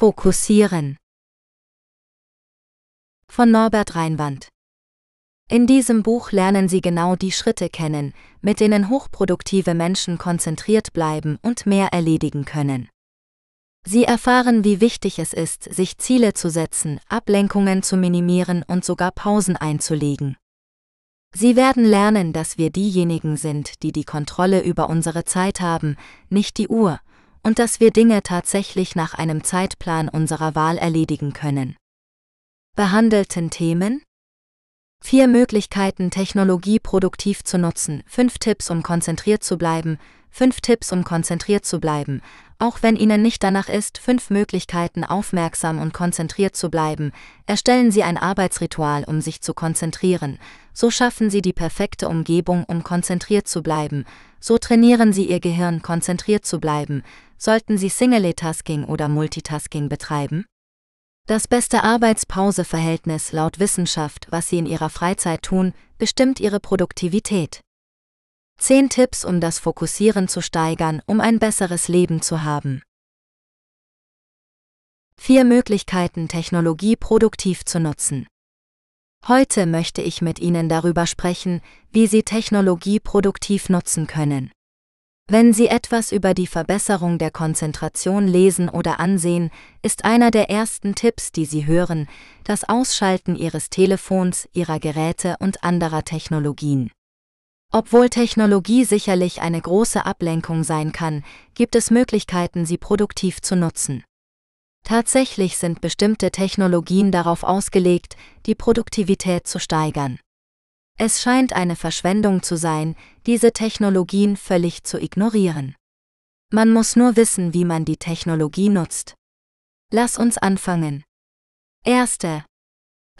Fokussieren von Norbert Reinwand in diesem Buch lernen Sie genau die Schritte kennen, mit denen hochproduktive Menschen konzentriert bleiben und mehr erledigen können. Sie erfahren, wie wichtig es ist, sich Ziele zu setzen, Ablenkungen zu minimieren und sogar Pausen einzulegen. Sie werden lernen, dass wir diejenigen sind, die die Kontrolle über unsere Zeit haben, nicht die Uhr, und dass wir Dinge tatsächlich nach einem Zeitplan unserer Wahl erledigen können. Behandelten Themen Vier Möglichkeiten, Technologie produktiv zu nutzen, fünf Tipps, um konzentriert zu bleiben, fünf Tipps, um konzentriert zu bleiben, auch wenn Ihnen nicht danach ist, fünf Möglichkeiten aufmerksam und konzentriert zu bleiben, erstellen Sie ein Arbeitsritual, um sich zu konzentrieren, so schaffen Sie die perfekte Umgebung, um konzentriert zu bleiben, so trainieren Sie Ihr Gehirn, konzentriert zu bleiben, sollten Sie Single-Tasking oder Multitasking betreiben? Das beste Arbeitspause-Verhältnis laut Wissenschaft, was Sie in Ihrer Freizeit tun, bestimmt Ihre Produktivität. 10 Tipps, um das Fokussieren zu steigern, um ein besseres Leben zu haben. 4 Möglichkeiten, Technologie produktiv zu nutzen. Heute möchte ich mit Ihnen darüber sprechen, wie Sie Technologie produktiv nutzen können. Wenn Sie etwas über die Verbesserung der Konzentration lesen oder ansehen, ist einer der ersten Tipps, die Sie hören, das Ausschalten Ihres Telefons, Ihrer Geräte und anderer Technologien. Obwohl Technologie sicherlich eine große Ablenkung sein kann, gibt es Möglichkeiten, sie produktiv zu nutzen. Tatsächlich sind bestimmte Technologien darauf ausgelegt, die Produktivität zu steigern. Es scheint eine Verschwendung zu sein, diese Technologien völlig zu ignorieren. Man muss nur wissen, wie man die Technologie nutzt. Lass uns anfangen. Erste,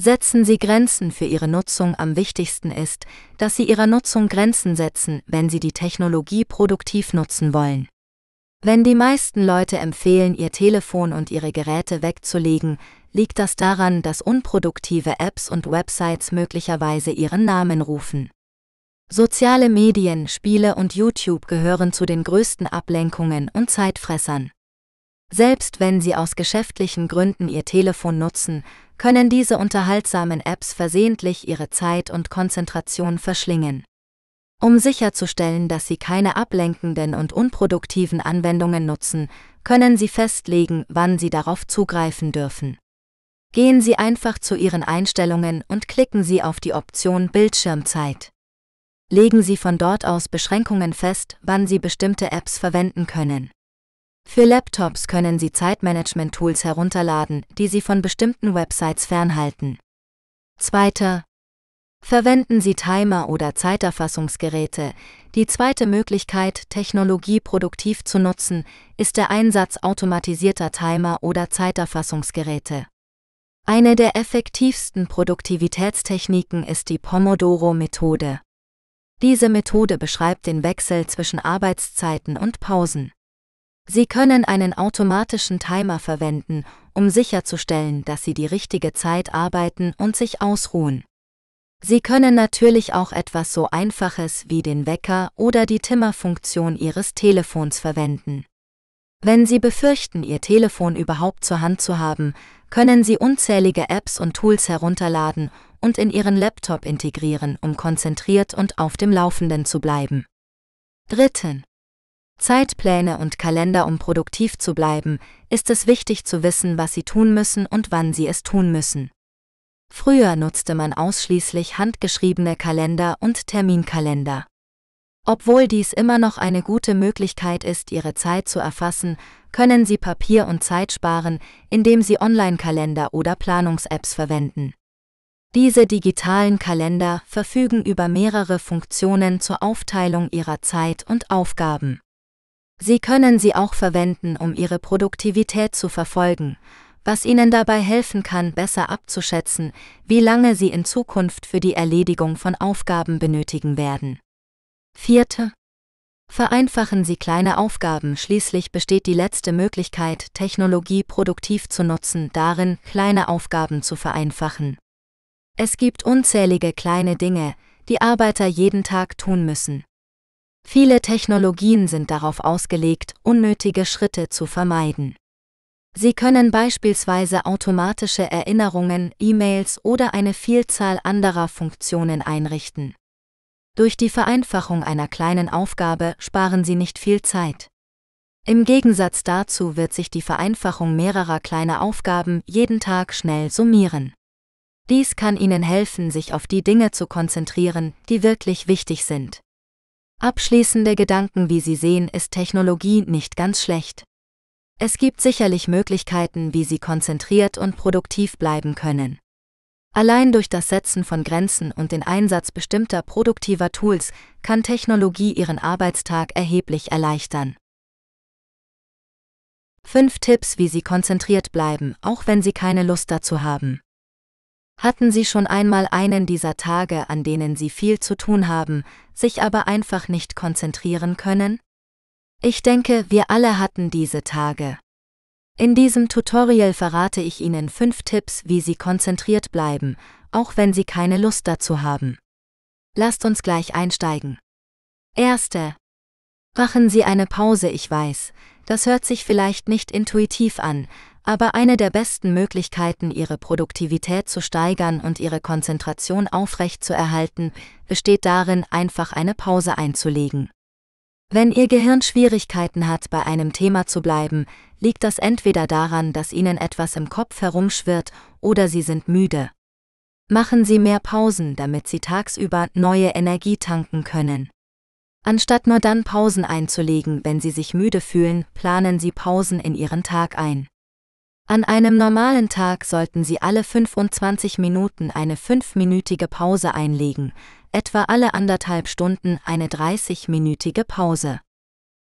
Setzen Sie Grenzen für Ihre Nutzung. Am wichtigsten ist, dass Sie Ihrer Nutzung Grenzen setzen, wenn Sie die Technologie produktiv nutzen wollen. Wenn die meisten Leute empfehlen, ihr Telefon und ihre Geräte wegzulegen, liegt das daran, dass unproduktive Apps und Websites möglicherweise ihren Namen rufen. Soziale Medien, Spiele und YouTube gehören zu den größten Ablenkungen und Zeitfressern. Selbst wenn Sie aus geschäftlichen Gründen Ihr Telefon nutzen, können diese unterhaltsamen Apps versehentlich ihre Zeit und Konzentration verschlingen. Um sicherzustellen, dass Sie keine ablenkenden und unproduktiven Anwendungen nutzen, können Sie festlegen, wann Sie darauf zugreifen dürfen. Gehen Sie einfach zu Ihren Einstellungen und klicken Sie auf die Option Bildschirmzeit. Legen Sie von dort aus Beschränkungen fest, wann Sie bestimmte Apps verwenden können. Für Laptops können Sie Zeitmanagement-Tools herunterladen, die Sie von bestimmten Websites fernhalten. Zweiter. Verwenden Sie Timer oder Zeiterfassungsgeräte. Die zweite Möglichkeit, Technologie produktiv zu nutzen, ist der Einsatz automatisierter Timer oder Zeiterfassungsgeräte. Eine der effektivsten Produktivitätstechniken ist die Pomodoro-Methode. Diese Methode beschreibt den Wechsel zwischen Arbeitszeiten und Pausen. Sie können einen automatischen Timer verwenden, um sicherzustellen, dass Sie die richtige Zeit arbeiten und sich ausruhen. Sie können natürlich auch etwas so Einfaches wie den Wecker oder die Timmerfunktion Ihres Telefons verwenden. Wenn Sie befürchten, Ihr Telefon überhaupt zur Hand zu haben, können Sie unzählige Apps und Tools herunterladen und in Ihren Laptop integrieren, um konzentriert und auf dem Laufenden zu bleiben. Dritten. Zeitpläne und Kalender Um produktiv zu bleiben, ist es wichtig zu wissen, was Sie tun müssen und wann Sie es tun müssen. Früher nutzte man ausschließlich handgeschriebene Kalender und Terminkalender. Obwohl dies immer noch eine gute Möglichkeit ist, Ihre Zeit zu erfassen, können Sie Papier und Zeit sparen, indem Sie Online-Kalender oder Planungs-Apps verwenden. Diese digitalen Kalender verfügen über mehrere Funktionen zur Aufteilung Ihrer Zeit und Aufgaben. Sie können sie auch verwenden, um Ihre Produktivität zu verfolgen, was Ihnen dabei helfen kann, besser abzuschätzen, wie lange Sie in Zukunft für die Erledigung von Aufgaben benötigen werden. Vierte. Vereinfachen Sie kleine Aufgaben. Schließlich besteht die letzte Möglichkeit, Technologie produktiv zu nutzen, darin, kleine Aufgaben zu vereinfachen. Es gibt unzählige kleine Dinge, die Arbeiter jeden Tag tun müssen. Viele Technologien sind darauf ausgelegt, unnötige Schritte zu vermeiden. Sie können beispielsweise automatische Erinnerungen, E-Mails oder eine Vielzahl anderer Funktionen einrichten. Durch die Vereinfachung einer kleinen Aufgabe sparen Sie nicht viel Zeit. Im Gegensatz dazu wird sich die Vereinfachung mehrerer kleiner Aufgaben jeden Tag schnell summieren. Dies kann Ihnen helfen, sich auf die Dinge zu konzentrieren, die wirklich wichtig sind. Abschließende Gedanken Wie Sie sehen, ist Technologie nicht ganz schlecht. Es gibt sicherlich Möglichkeiten, wie Sie konzentriert und produktiv bleiben können. Allein durch das Setzen von Grenzen und den Einsatz bestimmter produktiver Tools kann Technologie Ihren Arbeitstag erheblich erleichtern. 5 Tipps, wie Sie konzentriert bleiben, auch wenn Sie keine Lust dazu haben. Hatten Sie schon einmal einen dieser Tage, an denen Sie viel zu tun haben, sich aber einfach nicht konzentrieren können? Ich denke, wir alle hatten diese Tage. In diesem Tutorial verrate ich Ihnen fünf Tipps, wie Sie konzentriert bleiben, auch wenn Sie keine Lust dazu haben. Lasst uns gleich einsteigen. Erste. Machen Sie eine Pause, ich weiß, das hört sich vielleicht nicht intuitiv an, aber eine der besten Möglichkeiten, ihre Produktivität zu steigern und ihre Konzentration aufrechtzuerhalten, besteht darin, einfach eine Pause einzulegen. Wenn Ihr Gehirn Schwierigkeiten hat, bei einem Thema zu bleiben, liegt das entweder daran, dass Ihnen etwas im Kopf herumschwirrt oder Sie sind müde. Machen Sie mehr Pausen, damit Sie tagsüber neue Energie tanken können. Anstatt nur dann Pausen einzulegen, wenn Sie sich müde fühlen, planen Sie Pausen in Ihren Tag ein. An einem normalen Tag sollten Sie alle 25 Minuten eine fünfminütige Pause einlegen, etwa alle anderthalb Stunden eine 30-minütige Pause.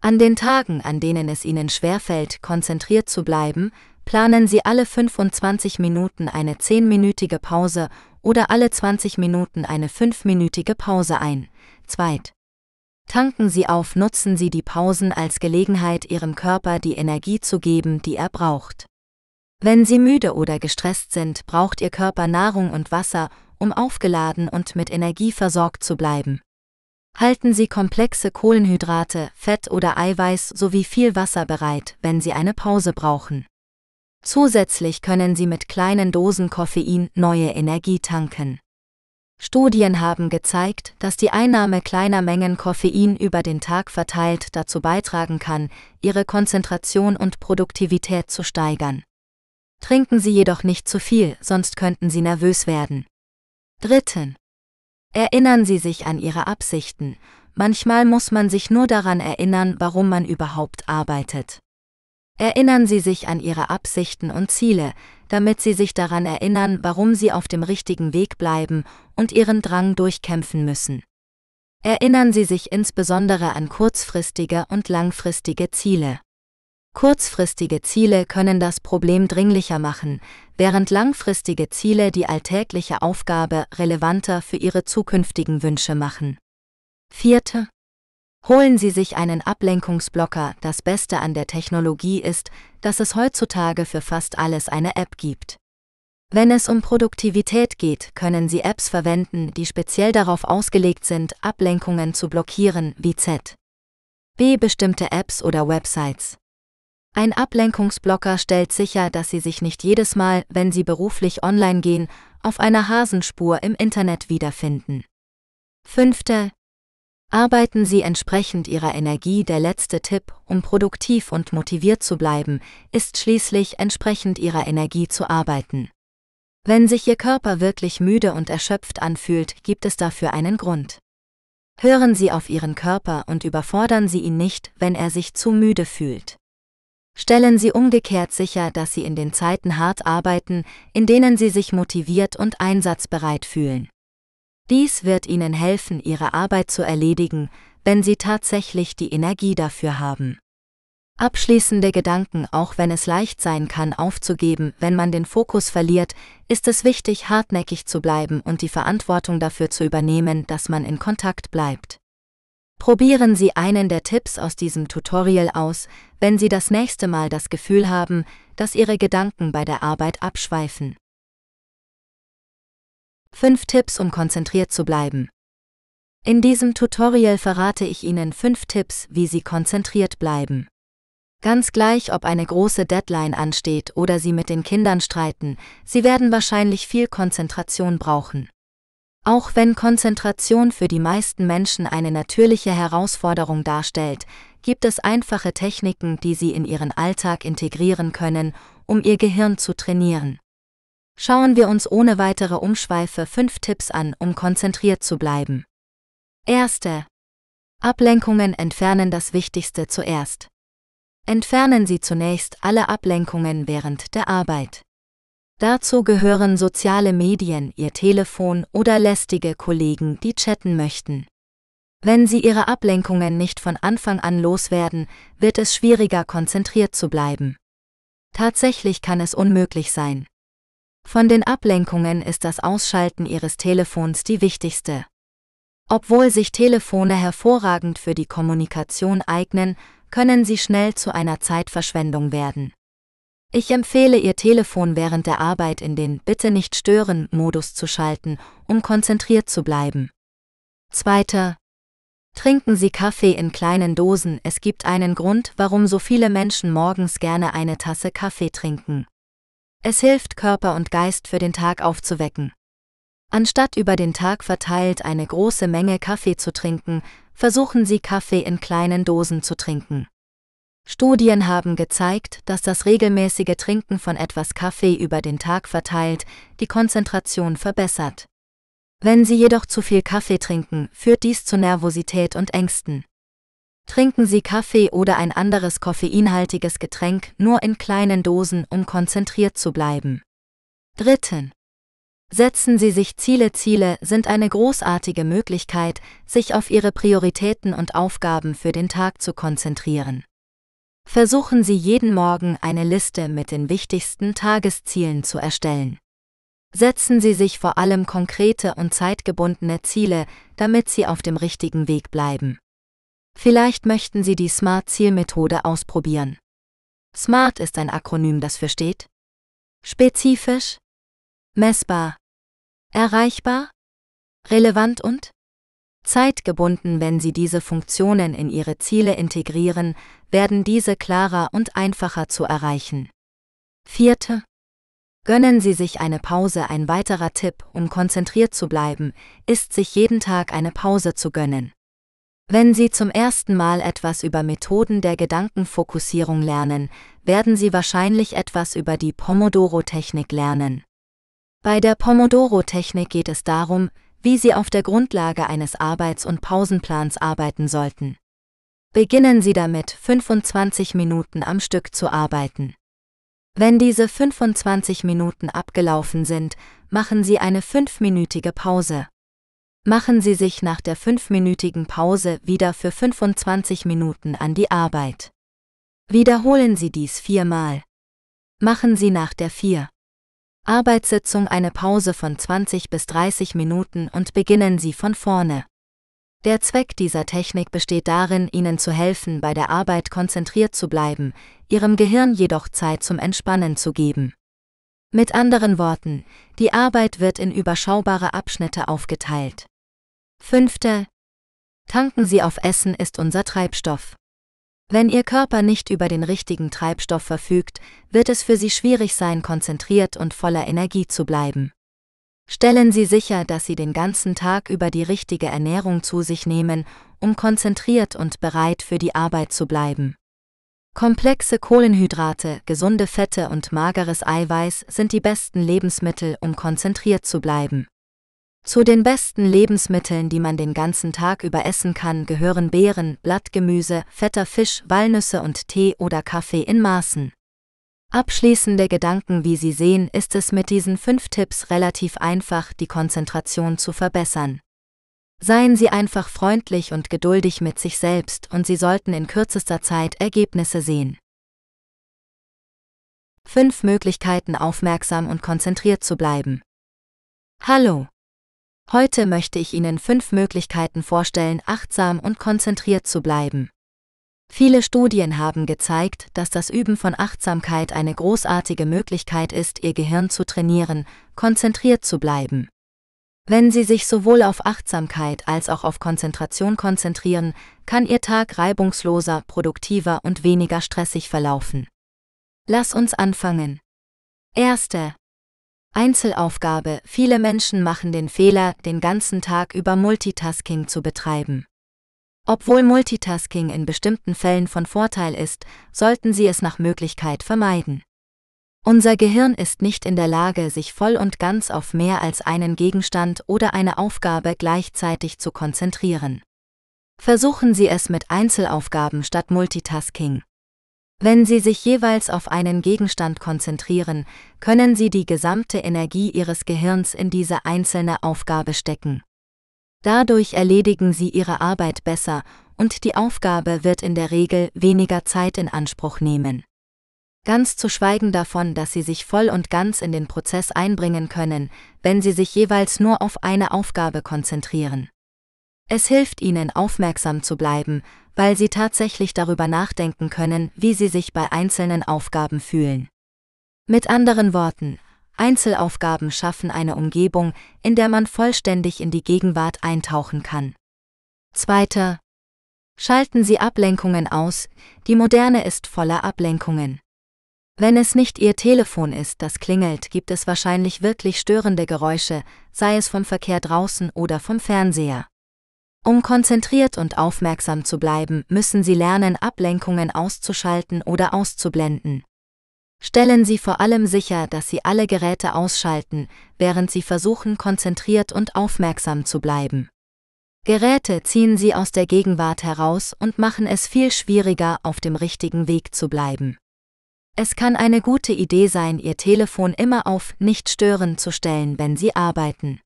An den Tagen, an denen es Ihnen schwerfällt, konzentriert zu bleiben, planen Sie alle 25 Minuten eine 10-minütige Pause oder alle 20 Minuten eine 5-minütige Pause ein. Zweit. Tanken Sie auf, nutzen Sie die Pausen als Gelegenheit, Ihrem Körper die Energie zu geben, die er braucht. Wenn Sie müde oder gestresst sind, braucht Ihr Körper Nahrung und Wasser, um aufgeladen und mit Energie versorgt zu bleiben. Halten Sie komplexe Kohlenhydrate, Fett oder Eiweiß sowie viel Wasser bereit, wenn Sie eine Pause brauchen. Zusätzlich können Sie mit kleinen Dosen Koffein neue Energie tanken. Studien haben gezeigt, dass die Einnahme kleiner Mengen Koffein über den Tag verteilt dazu beitragen kann, ihre Konzentration und Produktivität zu steigern. Trinken Sie jedoch nicht zu viel, sonst könnten Sie nervös werden. Dritten. Erinnern Sie sich an Ihre Absichten. Manchmal muss man sich nur daran erinnern, warum man überhaupt arbeitet. Erinnern Sie sich an Ihre Absichten und Ziele, damit Sie sich daran erinnern, warum Sie auf dem richtigen Weg bleiben und Ihren Drang durchkämpfen müssen. Erinnern Sie sich insbesondere an kurzfristige und langfristige Ziele. Kurzfristige Ziele können das Problem dringlicher machen, während langfristige Ziele die alltägliche Aufgabe relevanter für Ihre zukünftigen Wünsche machen. Vierte. Holen Sie sich einen Ablenkungsblocker. Das Beste an der Technologie ist, dass es heutzutage für fast alles eine App gibt. Wenn es um Produktivität geht, können Sie Apps verwenden, die speziell darauf ausgelegt sind, Ablenkungen zu blockieren, wie Z. B. Bestimmte Apps oder Websites. Ein Ablenkungsblocker stellt sicher, dass Sie sich nicht jedes Mal, wenn Sie beruflich online gehen, auf einer Hasenspur im Internet wiederfinden. Fünfte. Arbeiten Sie entsprechend Ihrer Energie. Der letzte Tipp, um produktiv und motiviert zu bleiben, ist schließlich entsprechend Ihrer Energie zu arbeiten. Wenn sich Ihr Körper wirklich müde und erschöpft anfühlt, gibt es dafür einen Grund. Hören Sie auf Ihren Körper und überfordern Sie ihn nicht, wenn er sich zu müde fühlt. Stellen Sie umgekehrt sicher, dass Sie in den Zeiten hart arbeiten, in denen Sie sich motiviert und einsatzbereit fühlen. Dies wird Ihnen helfen, Ihre Arbeit zu erledigen, wenn Sie tatsächlich die Energie dafür haben. Abschließende Gedanken, auch wenn es leicht sein kann, aufzugeben, wenn man den Fokus verliert, ist es wichtig, hartnäckig zu bleiben und die Verantwortung dafür zu übernehmen, dass man in Kontakt bleibt. Probieren Sie einen der Tipps aus diesem Tutorial aus, wenn Sie das nächste Mal das Gefühl haben, dass Ihre Gedanken bei der Arbeit abschweifen. 5 Tipps, um konzentriert zu bleiben. In diesem Tutorial verrate ich Ihnen 5 Tipps, wie Sie konzentriert bleiben. Ganz gleich, ob eine große Deadline ansteht oder Sie mit den Kindern streiten, Sie werden wahrscheinlich viel Konzentration brauchen. Auch wenn Konzentration für die meisten Menschen eine natürliche Herausforderung darstellt, gibt es einfache Techniken, die sie in ihren Alltag integrieren können, um ihr Gehirn zu trainieren. Schauen wir uns ohne weitere Umschweife fünf Tipps an, um konzentriert zu bleiben. Erste. Ablenkungen entfernen das Wichtigste zuerst. Entfernen Sie zunächst alle Ablenkungen während der Arbeit. Dazu gehören soziale Medien, Ihr Telefon oder lästige Kollegen, die chatten möchten. Wenn Sie Ihre Ablenkungen nicht von Anfang an loswerden, wird es schwieriger konzentriert zu bleiben. Tatsächlich kann es unmöglich sein. Von den Ablenkungen ist das Ausschalten Ihres Telefons die wichtigste. Obwohl sich Telefone hervorragend für die Kommunikation eignen, können sie schnell zu einer Zeitverschwendung werden. Ich empfehle Ihr Telefon während der Arbeit in den Bitte nicht stören Modus zu schalten, um konzentriert zu bleiben. Zweiter. Trinken Sie Kaffee in kleinen Dosen. Es gibt einen Grund, warum so viele Menschen morgens gerne eine Tasse Kaffee trinken. Es hilft Körper und Geist für den Tag aufzuwecken. Anstatt über den Tag verteilt eine große Menge Kaffee zu trinken, versuchen Sie Kaffee in kleinen Dosen zu trinken. Studien haben gezeigt, dass das regelmäßige Trinken von etwas Kaffee über den Tag verteilt die Konzentration verbessert. Wenn Sie jedoch zu viel Kaffee trinken, führt dies zu Nervosität und Ängsten. Trinken Sie Kaffee oder ein anderes koffeinhaltiges Getränk nur in kleinen Dosen, um konzentriert zu bleiben. Dritten. Setzen Sie sich Ziele. Ziele sind eine großartige Möglichkeit, sich auf Ihre Prioritäten und Aufgaben für den Tag zu konzentrieren. Versuchen Sie jeden Morgen eine Liste mit den wichtigsten Tageszielen zu erstellen. Setzen Sie sich vor allem konkrete und zeitgebundene Ziele, damit Sie auf dem richtigen Weg bleiben. Vielleicht möchten Sie die SMART-Zielmethode ausprobieren. SMART ist ein Akronym, das für steht spezifisch, messbar, erreichbar, relevant und Zeitgebunden, wenn Sie diese Funktionen in Ihre Ziele integrieren, werden diese klarer und einfacher zu erreichen. Vierte. Gönnen Sie sich eine Pause. Ein weiterer Tipp, um konzentriert zu bleiben, ist sich jeden Tag eine Pause zu gönnen. Wenn Sie zum ersten Mal etwas über Methoden der Gedankenfokussierung lernen, werden Sie wahrscheinlich etwas über die Pomodoro-Technik lernen. Bei der Pomodoro-Technik geht es darum, wie Sie auf der Grundlage eines Arbeits- und Pausenplans arbeiten sollten. Beginnen Sie damit, 25 Minuten am Stück zu arbeiten. Wenn diese 25 Minuten abgelaufen sind, machen Sie eine fünfminütige Pause. Machen Sie sich nach der fünfminütigen Pause wieder für 25 Minuten an die Arbeit. Wiederholen Sie dies viermal. Machen Sie nach der vier Arbeitssitzung eine Pause von 20 bis 30 Minuten und beginnen Sie von vorne. Der Zweck dieser Technik besteht darin, Ihnen zu helfen, bei der Arbeit konzentriert zu bleiben, Ihrem Gehirn jedoch Zeit zum Entspannen zu geben. Mit anderen Worten, die Arbeit wird in überschaubare Abschnitte aufgeteilt. Fünfte. Tanken Sie auf Essen ist unser Treibstoff. Wenn Ihr Körper nicht über den richtigen Treibstoff verfügt, wird es für Sie schwierig sein, konzentriert und voller Energie zu bleiben. Stellen Sie sicher, dass Sie den ganzen Tag über die richtige Ernährung zu sich nehmen, um konzentriert und bereit für die Arbeit zu bleiben. Komplexe Kohlenhydrate, gesunde Fette und mageres Eiweiß sind die besten Lebensmittel, um konzentriert zu bleiben. Zu den besten Lebensmitteln, die man den ganzen Tag über essen kann, gehören Beeren, Blattgemüse, fetter Fisch, Walnüsse und Tee oder Kaffee in Maßen. Abschließende Gedanken, wie Sie sehen, ist es mit diesen fünf Tipps relativ einfach, die Konzentration zu verbessern. Seien Sie einfach freundlich und geduldig mit sich selbst und Sie sollten in kürzester Zeit Ergebnisse sehen. Fünf Möglichkeiten aufmerksam und konzentriert zu bleiben. Hallo, Heute möchte ich Ihnen fünf Möglichkeiten vorstellen, achtsam und konzentriert zu bleiben. Viele Studien haben gezeigt, dass das Üben von Achtsamkeit eine großartige Möglichkeit ist, Ihr Gehirn zu trainieren, konzentriert zu bleiben. Wenn Sie sich sowohl auf Achtsamkeit als auch auf Konzentration konzentrieren, kann Ihr Tag reibungsloser, produktiver und weniger stressig verlaufen. Lass uns anfangen. Erste. Einzelaufgabe. Viele Menschen machen den Fehler, den ganzen Tag über Multitasking zu betreiben. Obwohl Multitasking in bestimmten Fällen von Vorteil ist, sollten Sie es nach Möglichkeit vermeiden. Unser Gehirn ist nicht in der Lage, sich voll und ganz auf mehr als einen Gegenstand oder eine Aufgabe gleichzeitig zu konzentrieren. Versuchen Sie es mit Einzelaufgaben statt Multitasking. Wenn Sie sich jeweils auf einen Gegenstand konzentrieren, können Sie die gesamte Energie Ihres Gehirns in diese einzelne Aufgabe stecken. Dadurch erledigen Sie Ihre Arbeit besser und die Aufgabe wird in der Regel weniger Zeit in Anspruch nehmen. Ganz zu schweigen davon, dass Sie sich voll und ganz in den Prozess einbringen können, wenn Sie sich jeweils nur auf eine Aufgabe konzentrieren. Es hilft Ihnen aufmerksam zu bleiben, weil sie tatsächlich darüber nachdenken können, wie sie sich bei einzelnen Aufgaben fühlen. Mit anderen Worten, Einzelaufgaben schaffen eine Umgebung, in der man vollständig in die Gegenwart eintauchen kann. Zweiter. Schalten Sie Ablenkungen aus, die Moderne ist voller Ablenkungen. Wenn es nicht Ihr Telefon ist, das klingelt, gibt es wahrscheinlich wirklich störende Geräusche, sei es vom Verkehr draußen oder vom Fernseher. Um konzentriert und aufmerksam zu bleiben, müssen Sie lernen, Ablenkungen auszuschalten oder auszublenden. Stellen Sie vor allem sicher, dass Sie alle Geräte ausschalten, während Sie versuchen, konzentriert und aufmerksam zu bleiben. Geräte ziehen Sie aus der Gegenwart heraus und machen es viel schwieriger, auf dem richtigen Weg zu bleiben. Es kann eine gute Idee sein, Ihr Telefon immer auf Nicht stören zu stellen, wenn Sie arbeiten.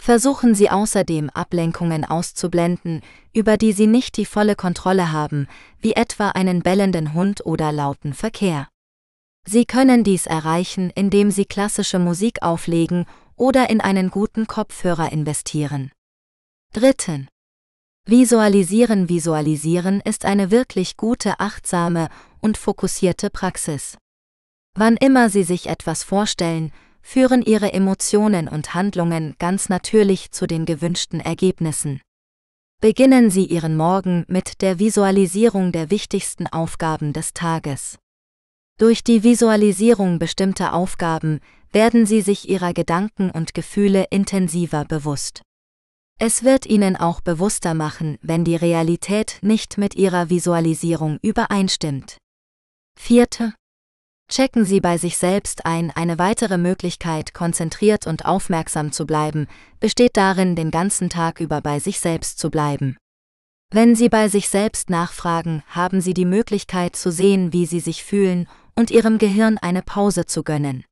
Versuchen Sie außerdem Ablenkungen auszublenden, über die Sie nicht die volle Kontrolle haben, wie etwa einen bellenden Hund oder lauten Verkehr. Sie können dies erreichen, indem Sie klassische Musik auflegen oder in einen guten Kopfhörer investieren. Dritten. Visualisieren Visualisieren ist eine wirklich gute, achtsame und fokussierte Praxis. Wann immer Sie sich etwas vorstellen, führen ihre Emotionen und Handlungen ganz natürlich zu den gewünschten Ergebnissen. Beginnen Sie Ihren Morgen mit der Visualisierung der wichtigsten Aufgaben des Tages. Durch die Visualisierung bestimmter Aufgaben werden Sie sich Ihrer Gedanken und Gefühle intensiver bewusst. Es wird Ihnen auch bewusster machen, wenn die Realität nicht mit Ihrer Visualisierung übereinstimmt. Vierte, Checken Sie bei sich selbst ein, eine weitere Möglichkeit, konzentriert und aufmerksam zu bleiben, besteht darin, den ganzen Tag über bei sich selbst zu bleiben. Wenn Sie bei sich selbst nachfragen, haben Sie die Möglichkeit zu sehen, wie Sie sich fühlen und Ihrem Gehirn eine Pause zu gönnen.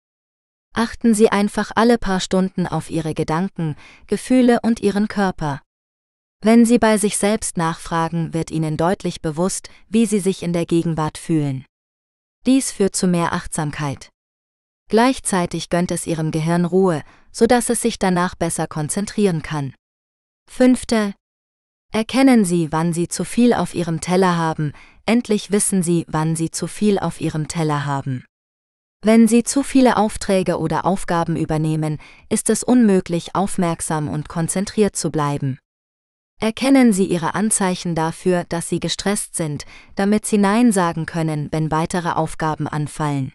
Achten Sie einfach alle paar Stunden auf Ihre Gedanken, Gefühle und Ihren Körper. Wenn Sie bei sich selbst nachfragen, wird Ihnen deutlich bewusst, wie Sie sich in der Gegenwart fühlen. Dies führt zu mehr Achtsamkeit. Gleichzeitig gönnt es ihrem Gehirn Ruhe, sodass es sich danach besser konzentrieren kann. 5. Erkennen Sie, wann Sie zu viel auf Ihrem Teller haben, endlich wissen Sie, wann Sie zu viel auf Ihrem Teller haben. Wenn Sie zu viele Aufträge oder Aufgaben übernehmen, ist es unmöglich, aufmerksam und konzentriert zu bleiben. Erkennen Sie Ihre Anzeichen dafür, dass Sie gestresst sind, damit Sie Nein sagen können, wenn weitere Aufgaben anfallen.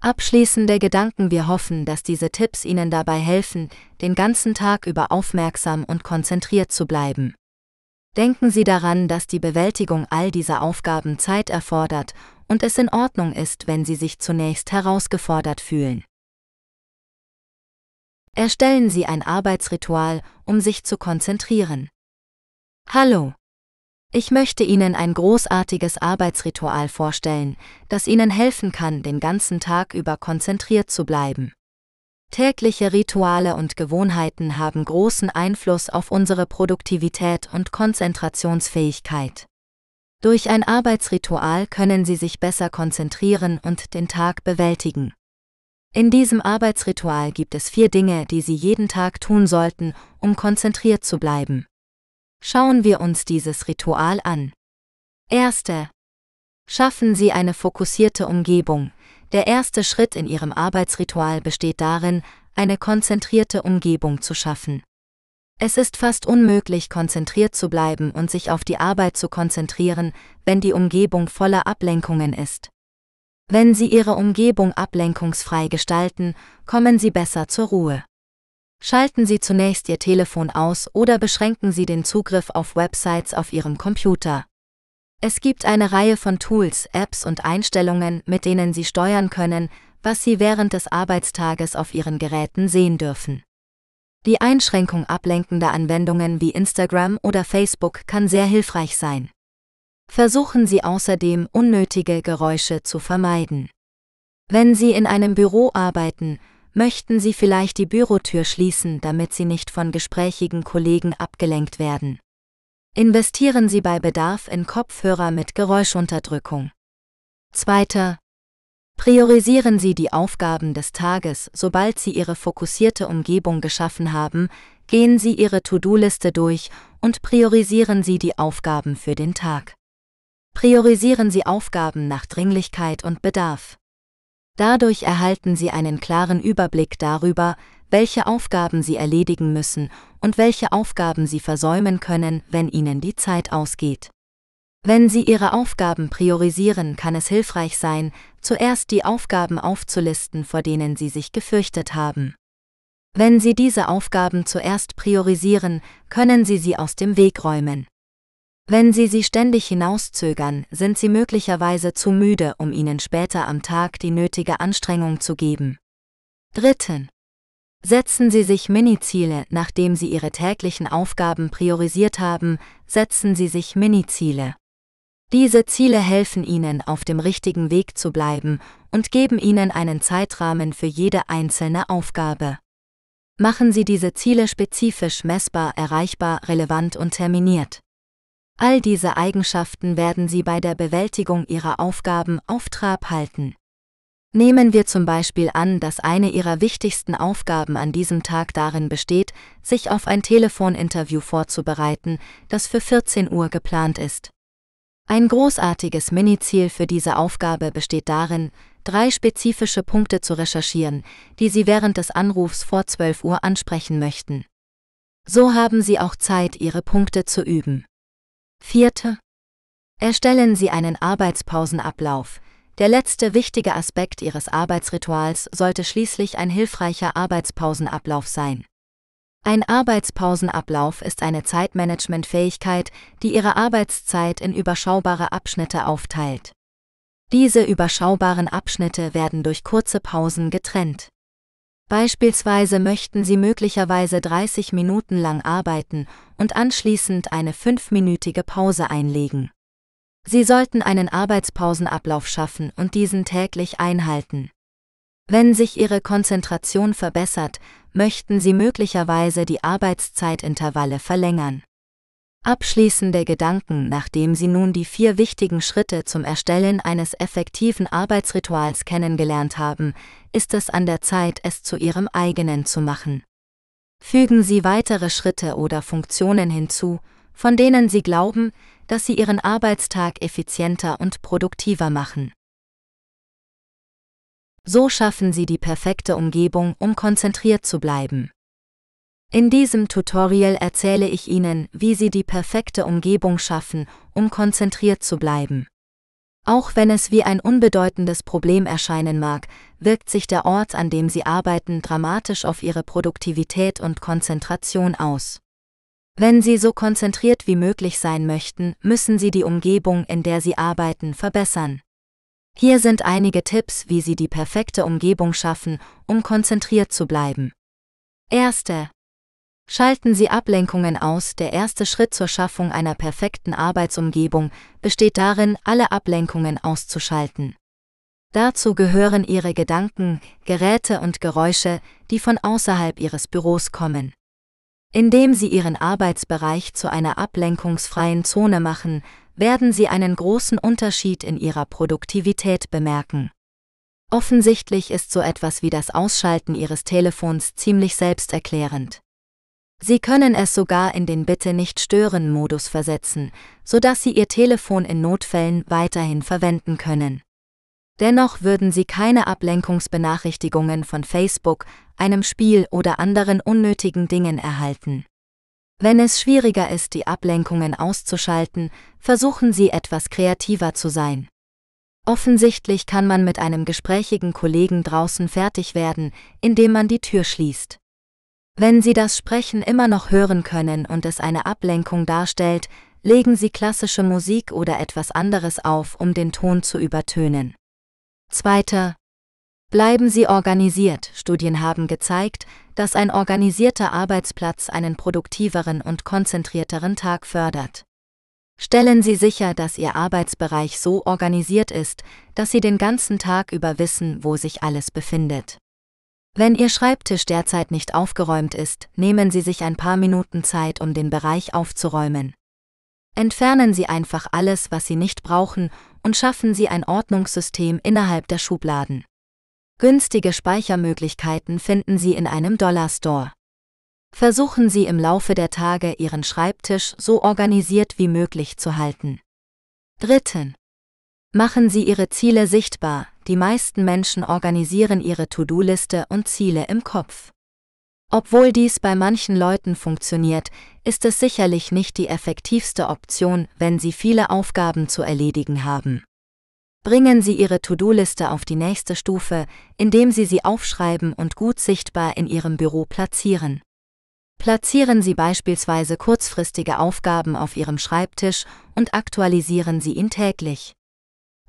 Abschließende Gedanken Wir hoffen, dass diese Tipps Ihnen dabei helfen, den ganzen Tag über aufmerksam und konzentriert zu bleiben. Denken Sie daran, dass die Bewältigung all dieser Aufgaben Zeit erfordert und es in Ordnung ist, wenn Sie sich zunächst herausgefordert fühlen. Erstellen Sie ein Arbeitsritual, um sich zu konzentrieren. Hallo. Ich möchte Ihnen ein großartiges Arbeitsritual vorstellen, das Ihnen helfen kann, den ganzen Tag über konzentriert zu bleiben. Tägliche Rituale und Gewohnheiten haben großen Einfluss auf unsere Produktivität und Konzentrationsfähigkeit. Durch ein Arbeitsritual können Sie sich besser konzentrieren und den Tag bewältigen. In diesem Arbeitsritual gibt es vier Dinge, die Sie jeden Tag tun sollten, um konzentriert zu bleiben. Schauen wir uns dieses Ritual an. Erste. Schaffen Sie eine fokussierte Umgebung. Der erste Schritt in Ihrem Arbeitsritual besteht darin, eine konzentrierte Umgebung zu schaffen. Es ist fast unmöglich, konzentriert zu bleiben und sich auf die Arbeit zu konzentrieren, wenn die Umgebung voller Ablenkungen ist. Wenn Sie Ihre Umgebung ablenkungsfrei gestalten, kommen Sie besser zur Ruhe. Schalten Sie zunächst Ihr Telefon aus oder beschränken Sie den Zugriff auf Websites auf Ihrem Computer. Es gibt eine Reihe von Tools, Apps und Einstellungen, mit denen Sie steuern können, was Sie während des Arbeitstages auf Ihren Geräten sehen dürfen. Die Einschränkung ablenkender Anwendungen wie Instagram oder Facebook kann sehr hilfreich sein. Versuchen Sie außerdem, unnötige Geräusche zu vermeiden. Wenn Sie in einem Büro arbeiten, möchten Sie vielleicht die Bürotür schließen, damit Sie nicht von gesprächigen Kollegen abgelenkt werden. Investieren Sie bei Bedarf in Kopfhörer mit Geräuschunterdrückung. Zweiter. Priorisieren Sie die Aufgaben des Tages, sobald Sie Ihre fokussierte Umgebung geschaffen haben, gehen Sie Ihre To-Do-Liste durch und priorisieren Sie die Aufgaben für den Tag. Priorisieren Sie Aufgaben nach Dringlichkeit und Bedarf. Dadurch erhalten sie einen klaren Überblick darüber, welche Aufgaben sie erledigen müssen und welche Aufgaben sie versäumen können, wenn ihnen die Zeit ausgeht. Wenn Sie Ihre Aufgaben priorisieren, kann es hilfreich sein, zuerst die Aufgaben aufzulisten, vor denen Sie sich gefürchtet haben. Wenn Sie diese Aufgaben zuerst priorisieren, können Sie sie aus dem Weg räumen. Wenn Sie sie ständig hinauszögern, sind Sie möglicherweise zu müde, um ihnen später am Tag die nötige Anstrengung zu geben. Dritten. Setzen Sie sich Miniziele, nachdem Sie Ihre täglichen Aufgaben priorisiert haben, setzen Sie sich Miniziele. Diese Ziele helfen Ihnen, auf dem richtigen Weg zu bleiben und geben Ihnen einen Zeitrahmen für jede einzelne Aufgabe. Machen Sie diese Ziele spezifisch messbar, erreichbar, relevant und terminiert. All diese Eigenschaften werden sie bei der Bewältigung ihrer Aufgaben auf Trab halten. Nehmen wir zum Beispiel an, dass eine ihrer wichtigsten Aufgaben an diesem Tag darin besteht, sich auf ein Telefoninterview vorzubereiten, das für 14 Uhr geplant ist. Ein großartiges Miniziel für diese Aufgabe besteht darin, drei spezifische Punkte zu recherchieren, die Sie während des Anrufs vor 12 Uhr ansprechen möchten. So haben Sie auch Zeit, Ihre Punkte zu üben. Vierte. Erstellen Sie einen Arbeitspausenablauf. Der letzte wichtige Aspekt Ihres Arbeitsrituals sollte schließlich ein hilfreicher Arbeitspausenablauf sein. Ein Arbeitspausenablauf ist eine Zeitmanagementfähigkeit, die Ihre Arbeitszeit in überschaubare Abschnitte aufteilt. Diese überschaubaren Abschnitte werden durch kurze Pausen getrennt. Beispielsweise möchten Sie möglicherweise 30 Minuten lang arbeiten und anschließend eine fünfminütige Pause einlegen. Sie sollten einen Arbeitspausenablauf schaffen und diesen täglich einhalten. Wenn sich Ihre Konzentration verbessert, möchten Sie möglicherweise die Arbeitszeitintervalle verlängern. Abschließende Gedanken, nachdem Sie nun die vier wichtigen Schritte zum Erstellen eines effektiven Arbeitsrituals kennengelernt haben, ist es an der Zeit, es zu Ihrem eigenen zu machen. Fügen Sie weitere Schritte oder Funktionen hinzu, von denen Sie glauben, dass sie Ihren Arbeitstag effizienter und produktiver machen. So schaffen Sie die perfekte Umgebung, um konzentriert zu bleiben. In diesem Tutorial erzähle ich Ihnen, wie Sie die perfekte Umgebung schaffen, um konzentriert zu bleiben. Auch wenn es wie ein unbedeutendes Problem erscheinen mag, wirkt sich der Ort, an dem sie arbeiten, dramatisch auf ihre Produktivität und Konzentration aus. Wenn sie so konzentriert wie möglich sein möchten, müssen sie die Umgebung, in der sie arbeiten, verbessern. Hier sind einige Tipps, wie sie die perfekte Umgebung schaffen, um konzentriert zu bleiben. Erste, Schalten Sie Ablenkungen aus. Der erste Schritt zur Schaffung einer perfekten Arbeitsumgebung besteht darin, alle Ablenkungen auszuschalten. Dazu gehören Ihre Gedanken, Geräte und Geräusche, die von außerhalb Ihres Büros kommen. Indem Sie Ihren Arbeitsbereich zu einer ablenkungsfreien Zone machen, werden Sie einen großen Unterschied in Ihrer Produktivität bemerken. Offensichtlich ist so etwas wie das Ausschalten Ihres Telefons ziemlich selbsterklärend. Sie können es sogar in den Bitte nicht stören Modus versetzen, sodass Sie Ihr Telefon in Notfällen weiterhin verwenden können. Dennoch würden Sie keine Ablenkungsbenachrichtigungen von Facebook, einem Spiel oder anderen unnötigen Dingen erhalten. Wenn es schwieriger ist, die Ablenkungen auszuschalten, versuchen Sie etwas kreativer zu sein. Offensichtlich kann man mit einem gesprächigen Kollegen draußen fertig werden, indem man die Tür schließt. Wenn Sie das Sprechen immer noch hören können und es eine Ablenkung darstellt, legen Sie klassische Musik oder etwas anderes auf, um den Ton zu übertönen. Zweiter. Bleiben Sie organisiert. Studien haben gezeigt, dass ein organisierter Arbeitsplatz einen produktiveren und konzentrierteren Tag fördert. Stellen Sie sicher, dass Ihr Arbeitsbereich so organisiert ist, dass Sie den ganzen Tag über wissen, wo sich alles befindet. Wenn Ihr Schreibtisch derzeit nicht aufgeräumt ist, nehmen Sie sich ein paar Minuten Zeit, um den Bereich aufzuräumen. Entfernen Sie einfach alles, was Sie nicht brauchen, und schaffen Sie ein Ordnungssystem innerhalb der Schubladen. Günstige Speichermöglichkeiten finden Sie in einem Dollar Store. Versuchen Sie im Laufe der Tage Ihren Schreibtisch so organisiert wie möglich zu halten. Dritten. Machen Sie Ihre Ziele sichtbar. Die meisten Menschen organisieren ihre To-Do-Liste und Ziele im Kopf. Obwohl dies bei manchen Leuten funktioniert, ist es sicherlich nicht die effektivste Option, wenn Sie viele Aufgaben zu erledigen haben. Bringen Sie Ihre To-Do-Liste auf die nächste Stufe, indem Sie sie aufschreiben und gut sichtbar in Ihrem Büro platzieren. Platzieren Sie beispielsweise kurzfristige Aufgaben auf Ihrem Schreibtisch und aktualisieren Sie ihn täglich.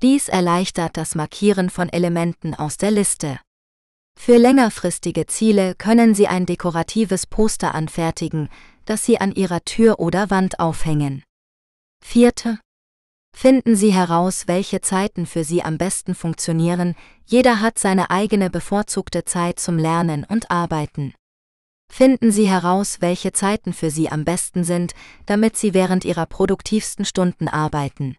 Dies erleichtert das Markieren von Elementen aus der Liste. Für längerfristige Ziele können Sie ein dekoratives Poster anfertigen, das Sie an Ihrer Tür oder Wand aufhängen. Vierte. Finden Sie heraus, welche Zeiten für Sie am besten funktionieren, jeder hat seine eigene bevorzugte Zeit zum Lernen und Arbeiten. Finden Sie heraus, welche Zeiten für Sie am besten sind, damit Sie während Ihrer produktivsten Stunden arbeiten.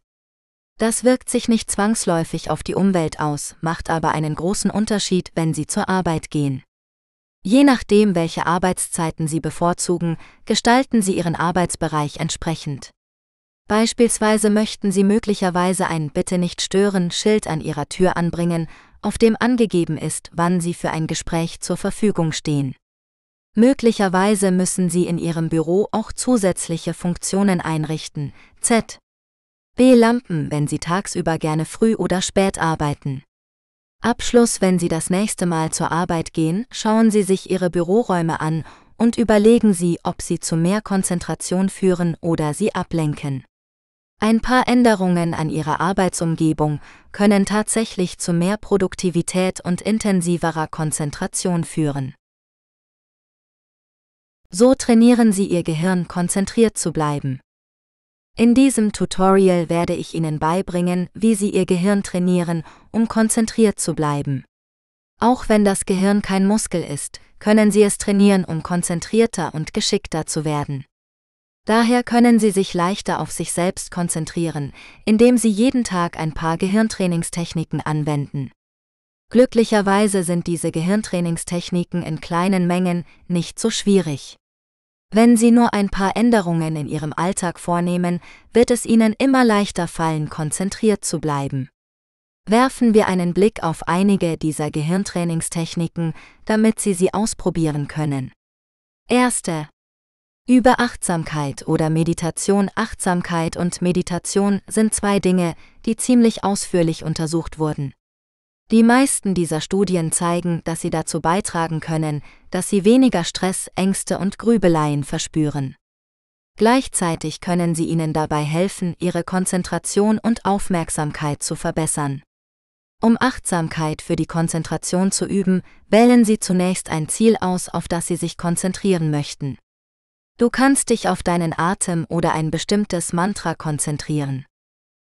Das wirkt sich nicht zwangsläufig auf die Umwelt aus, macht aber einen großen Unterschied, wenn Sie zur Arbeit gehen. Je nachdem, welche Arbeitszeiten Sie bevorzugen, gestalten Sie Ihren Arbeitsbereich entsprechend. Beispielsweise möchten Sie möglicherweise ein Bitte nicht stören Schild an Ihrer Tür anbringen, auf dem angegeben ist, wann Sie für ein Gespräch zur Verfügung stehen. Möglicherweise müssen Sie in Ihrem Büro auch zusätzliche Funktionen einrichten, z. B. Lampen, wenn Sie tagsüber gerne früh oder spät arbeiten. Abschluss, wenn Sie das nächste Mal zur Arbeit gehen, schauen Sie sich Ihre Büroräume an und überlegen Sie, ob sie zu mehr Konzentration führen oder sie ablenken. Ein paar Änderungen an Ihrer Arbeitsumgebung können tatsächlich zu mehr Produktivität und intensiverer Konzentration führen. So trainieren Sie Ihr Gehirn konzentriert zu bleiben. In diesem Tutorial werde ich Ihnen beibringen, wie Sie Ihr Gehirn trainieren, um konzentriert zu bleiben. Auch wenn das Gehirn kein Muskel ist, können Sie es trainieren, um konzentrierter und geschickter zu werden. Daher können Sie sich leichter auf sich selbst konzentrieren, indem Sie jeden Tag ein paar Gehirntrainingstechniken anwenden. Glücklicherweise sind diese Gehirntrainingstechniken in kleinen Mengen nicht so schwierig. Wenn Sie nur ein paar Änderungen in Ihrem Alltag vornehmen, wird es Ihnen immer leichter fallen, konzentriert zu bleiben. Werfen wir einen Blick auf einige dieser Gehirntrainingstechniken, damit Sie sie ausprobieren können. Erste. Über Achtsamkeit oder Meditation. Achtsamkeit und Meditation sind zwei Dinge, die ziemlich ausführlich untersucht wurden. Die meisten dieser Studien zeigen, dass sie dazu beitragen können, dass sie weniger Stress, Ängste und Grübeleien verspüren. Gleichzeitig können sie ihnen dabei helfen, ihre Konzentration und Aufmerksamkeit zu verbessern. Um Achtsamkeit für die Konzentration zu üben, wählen Sie zunächst ein Ziel aus, auf das Sie sich konzentrieren möchten. Du kannst dich auf deinen Atem oder ein bestimmtes Mantra konzentrieren.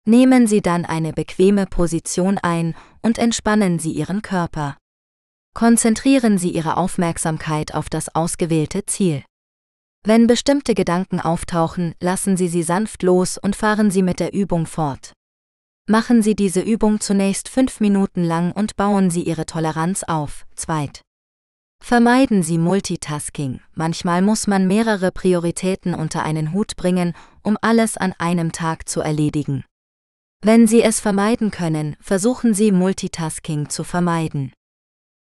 Nehmen Sie dann eine bequeme Position ein und entspannen Sie Ihren Körper. Konzentrieren Sie Ihre Aufmerksamkeit auf das ausgewählte Ziel. Wenn bestimmte Gedanken auftauchen, lassen Sie sie sanft los und fahren Sie mit der Übung fort. Machen Sie diese Übung zunächst fünf Minuten lang und bauen Sie Ihre Toleranz auf. Zweit. Vermeiden Sie Multitasking. Manchmal muss man mehrere Prioritäten unter einen Hut bringen, um alles an einem Tag zu erledigen. Wenn Sie es vermeiden können, versuchen Sie Multitasking zu vermeiden.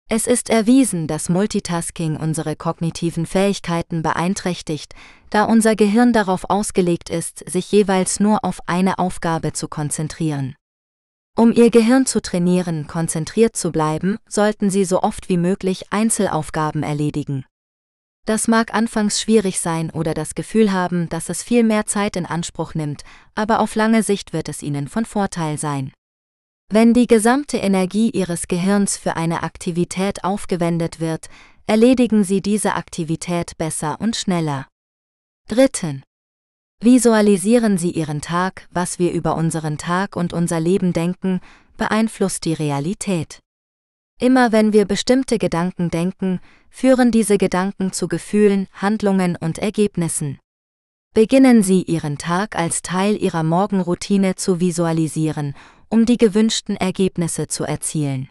Es ist erwiesen, dass Multitasking unsere kognitiven Fähigkeiten beeinträchtigt, da unser Gehirn darauf ausgelegt ist, sich jeweils nur auf eine Aufgabe zu konzentrieren. Um Ihr Gehirn zu trainieren, konzentriert zu bleiben, sollten Sie so oft wie möglich Einzelaufgaben erledigen. Das mag anfangs schwierig sein oder das Gefühl haben, dass es viel mehr Zeit in Anspruch nimmt, aber auf lange Sicht wird es Ihnen von Vorteil sein. Wenn die gesamte Energie Ihres Gehirns für eine Aktivität aufgewendet wird, erledigen Sie diese Aktivität besser und schneller. Dritten. Visualisieren Sie Ihren Tag, was wir über unseren Tag und unser Leben denken, beeinflusst die Realität. Immer wenn wir bestimmte Gedanken denken, führen diese Gedanken zu Gefühlen, Handlungen und Ergebnissen. Beginnen Sie Ihren Tag als Teil Ihrer Morgenroutine zu visualisieren, um die gewünschten Ergebnisse zu erzielen.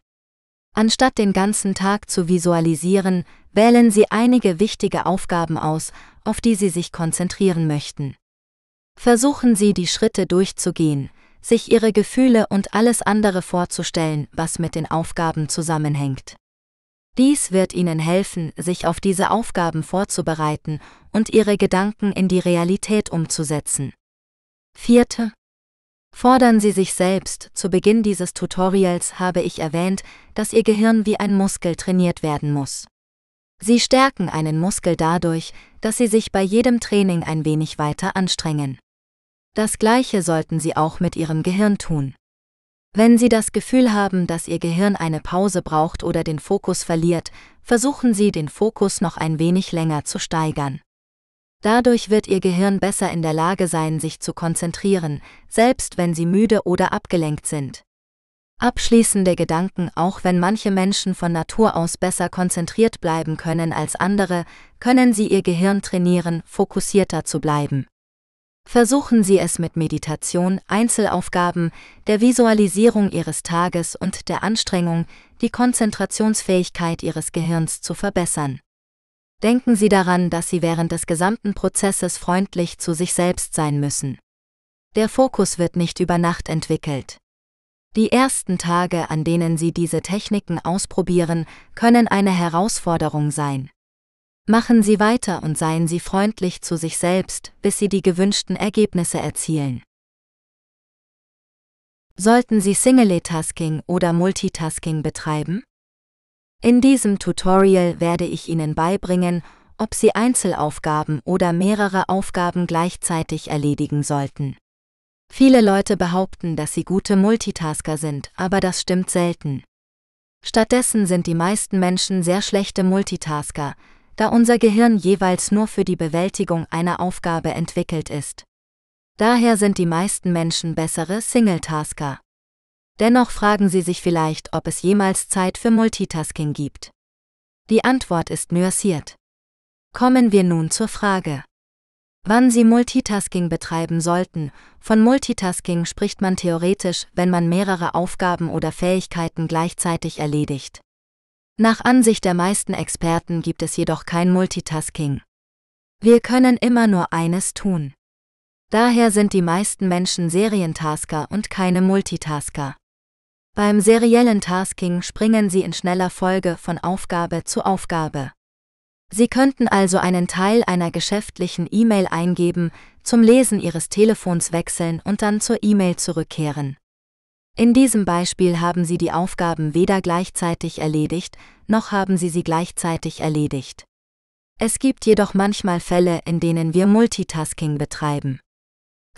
Anstatt den ganzen Tag zu visualisieren, wählen Sie einige wichtige Aufgaben aus, auf die Sie sich konzentrieren möchten. Versuchen Sie die Schritte durchzugehen, sich ihre Gefühle und alles andere vorzustellen, was mit den Aufgaben zusammenhängt. Dies wird ihnen helfen, sich auf diese Aufgaben vorzubereiten und ihre Gedanken in die Realität umzusetzen. Vierte. Fordern Sie sich selbst. Zu Beginn dieses Tutorials habe ich erwähnt, dass Ihr Gehirn wie ein Muskel trainiert werden muss. Sie stärken einen Muskel dadurch, dass Sie sich bei jedem Training ein wenig weiter anstrengen. Das gleiche sollten Sie auch mit Ihrem Gehirn tun. Wenn Sie das Gefühl haben, dass Ihr Gehirn eine Pause braucht oder den Fokus verliert, versuchen Sie den Fokus noch ein wenig länger zu steigern. Dadurch wird Ihr Gehirn besser in der Lage sein, sich zu konzentrieren, selbst wenn Sie müde oder abgelenkt sind. Abschließende Gedanken, auch wenn manche Menschen von Natur aus besser konzentriert bleiben können als andere, können sie ihr Gehirn trainieren, fokussierter zu bleiben. Versuchen Sie es mit Meditation, Einzelaufgaben, der Visualisierung Ihres Tages und der Anstrengung, die Konzentrationsfähigkeit Ihres Gehirns zu verbessern. Denken Sie daran, dass Sie während des gesamten Prozesses freundlich zu sich selbst sein müssen. Der Fokus wird nicht über Nacht entwickelt. Die ersten Tage, an denen Sie diese Techniken ausprobieren, können eine Herausforderung sein. Machen Sie weiter und seien Sie freundlich zu sich selbst, bis Sie die gewünschten Ergebnisse erzielen. Sollten Sie Singletasking oder Multitasking betreiben? In diesem Tutorial werde ich Ihnen beibringen, ob Sie Einzelaufgaben oder mehrere Aufgaben gleichzeitig erledigen sollten. Viele Leute behaupten, dass sie gute Multitasker sind, aber das stimmt selten. Stattdessen sind die meisten Menschen sehr schlechte Multitasker, da unser Gehirn jeweils nur für die Bewältigung einer Aufgabe entwickelt ist. Daher sind die meisten Menschen bessere Singletasker. Dennoch fragen sie sich vielleicht, ob es jemals Zeit für Multitasking gibt. Die Antwort ist nuanciert. Kommen wir nun zur Frage. Wann Sie Multitasking betreiben sollten, von Multitasking spricht man theoretisch, wenn man mehrere Aufgaben oder Fähigkeiten gleichzeitig erledigt. Nach Ansicht der meisten Experten gibt es jedoch kein Multitasking. Wir können immer nur eines tun. Daher sind die meisten Menschen Serientasker und keine Multitasker. Beim seriellen Tasking springen sie in schneller Folge von Aufgabe zu Aufgabe. Sie könnten also einen Teil einer geschäftlichen E-Mail eingeben, zum Lesen Ihres Telefons wechseln und dann zur E-Mail zurückkehren. In diesem Beispiel haben Sie die Aufgaben weder gleichzeitig erledigt, noch haben Sie sie gleichzeitig erledigt. Es gibt jedoch manchmal Fälle, in denen wir Multitasking betreiben.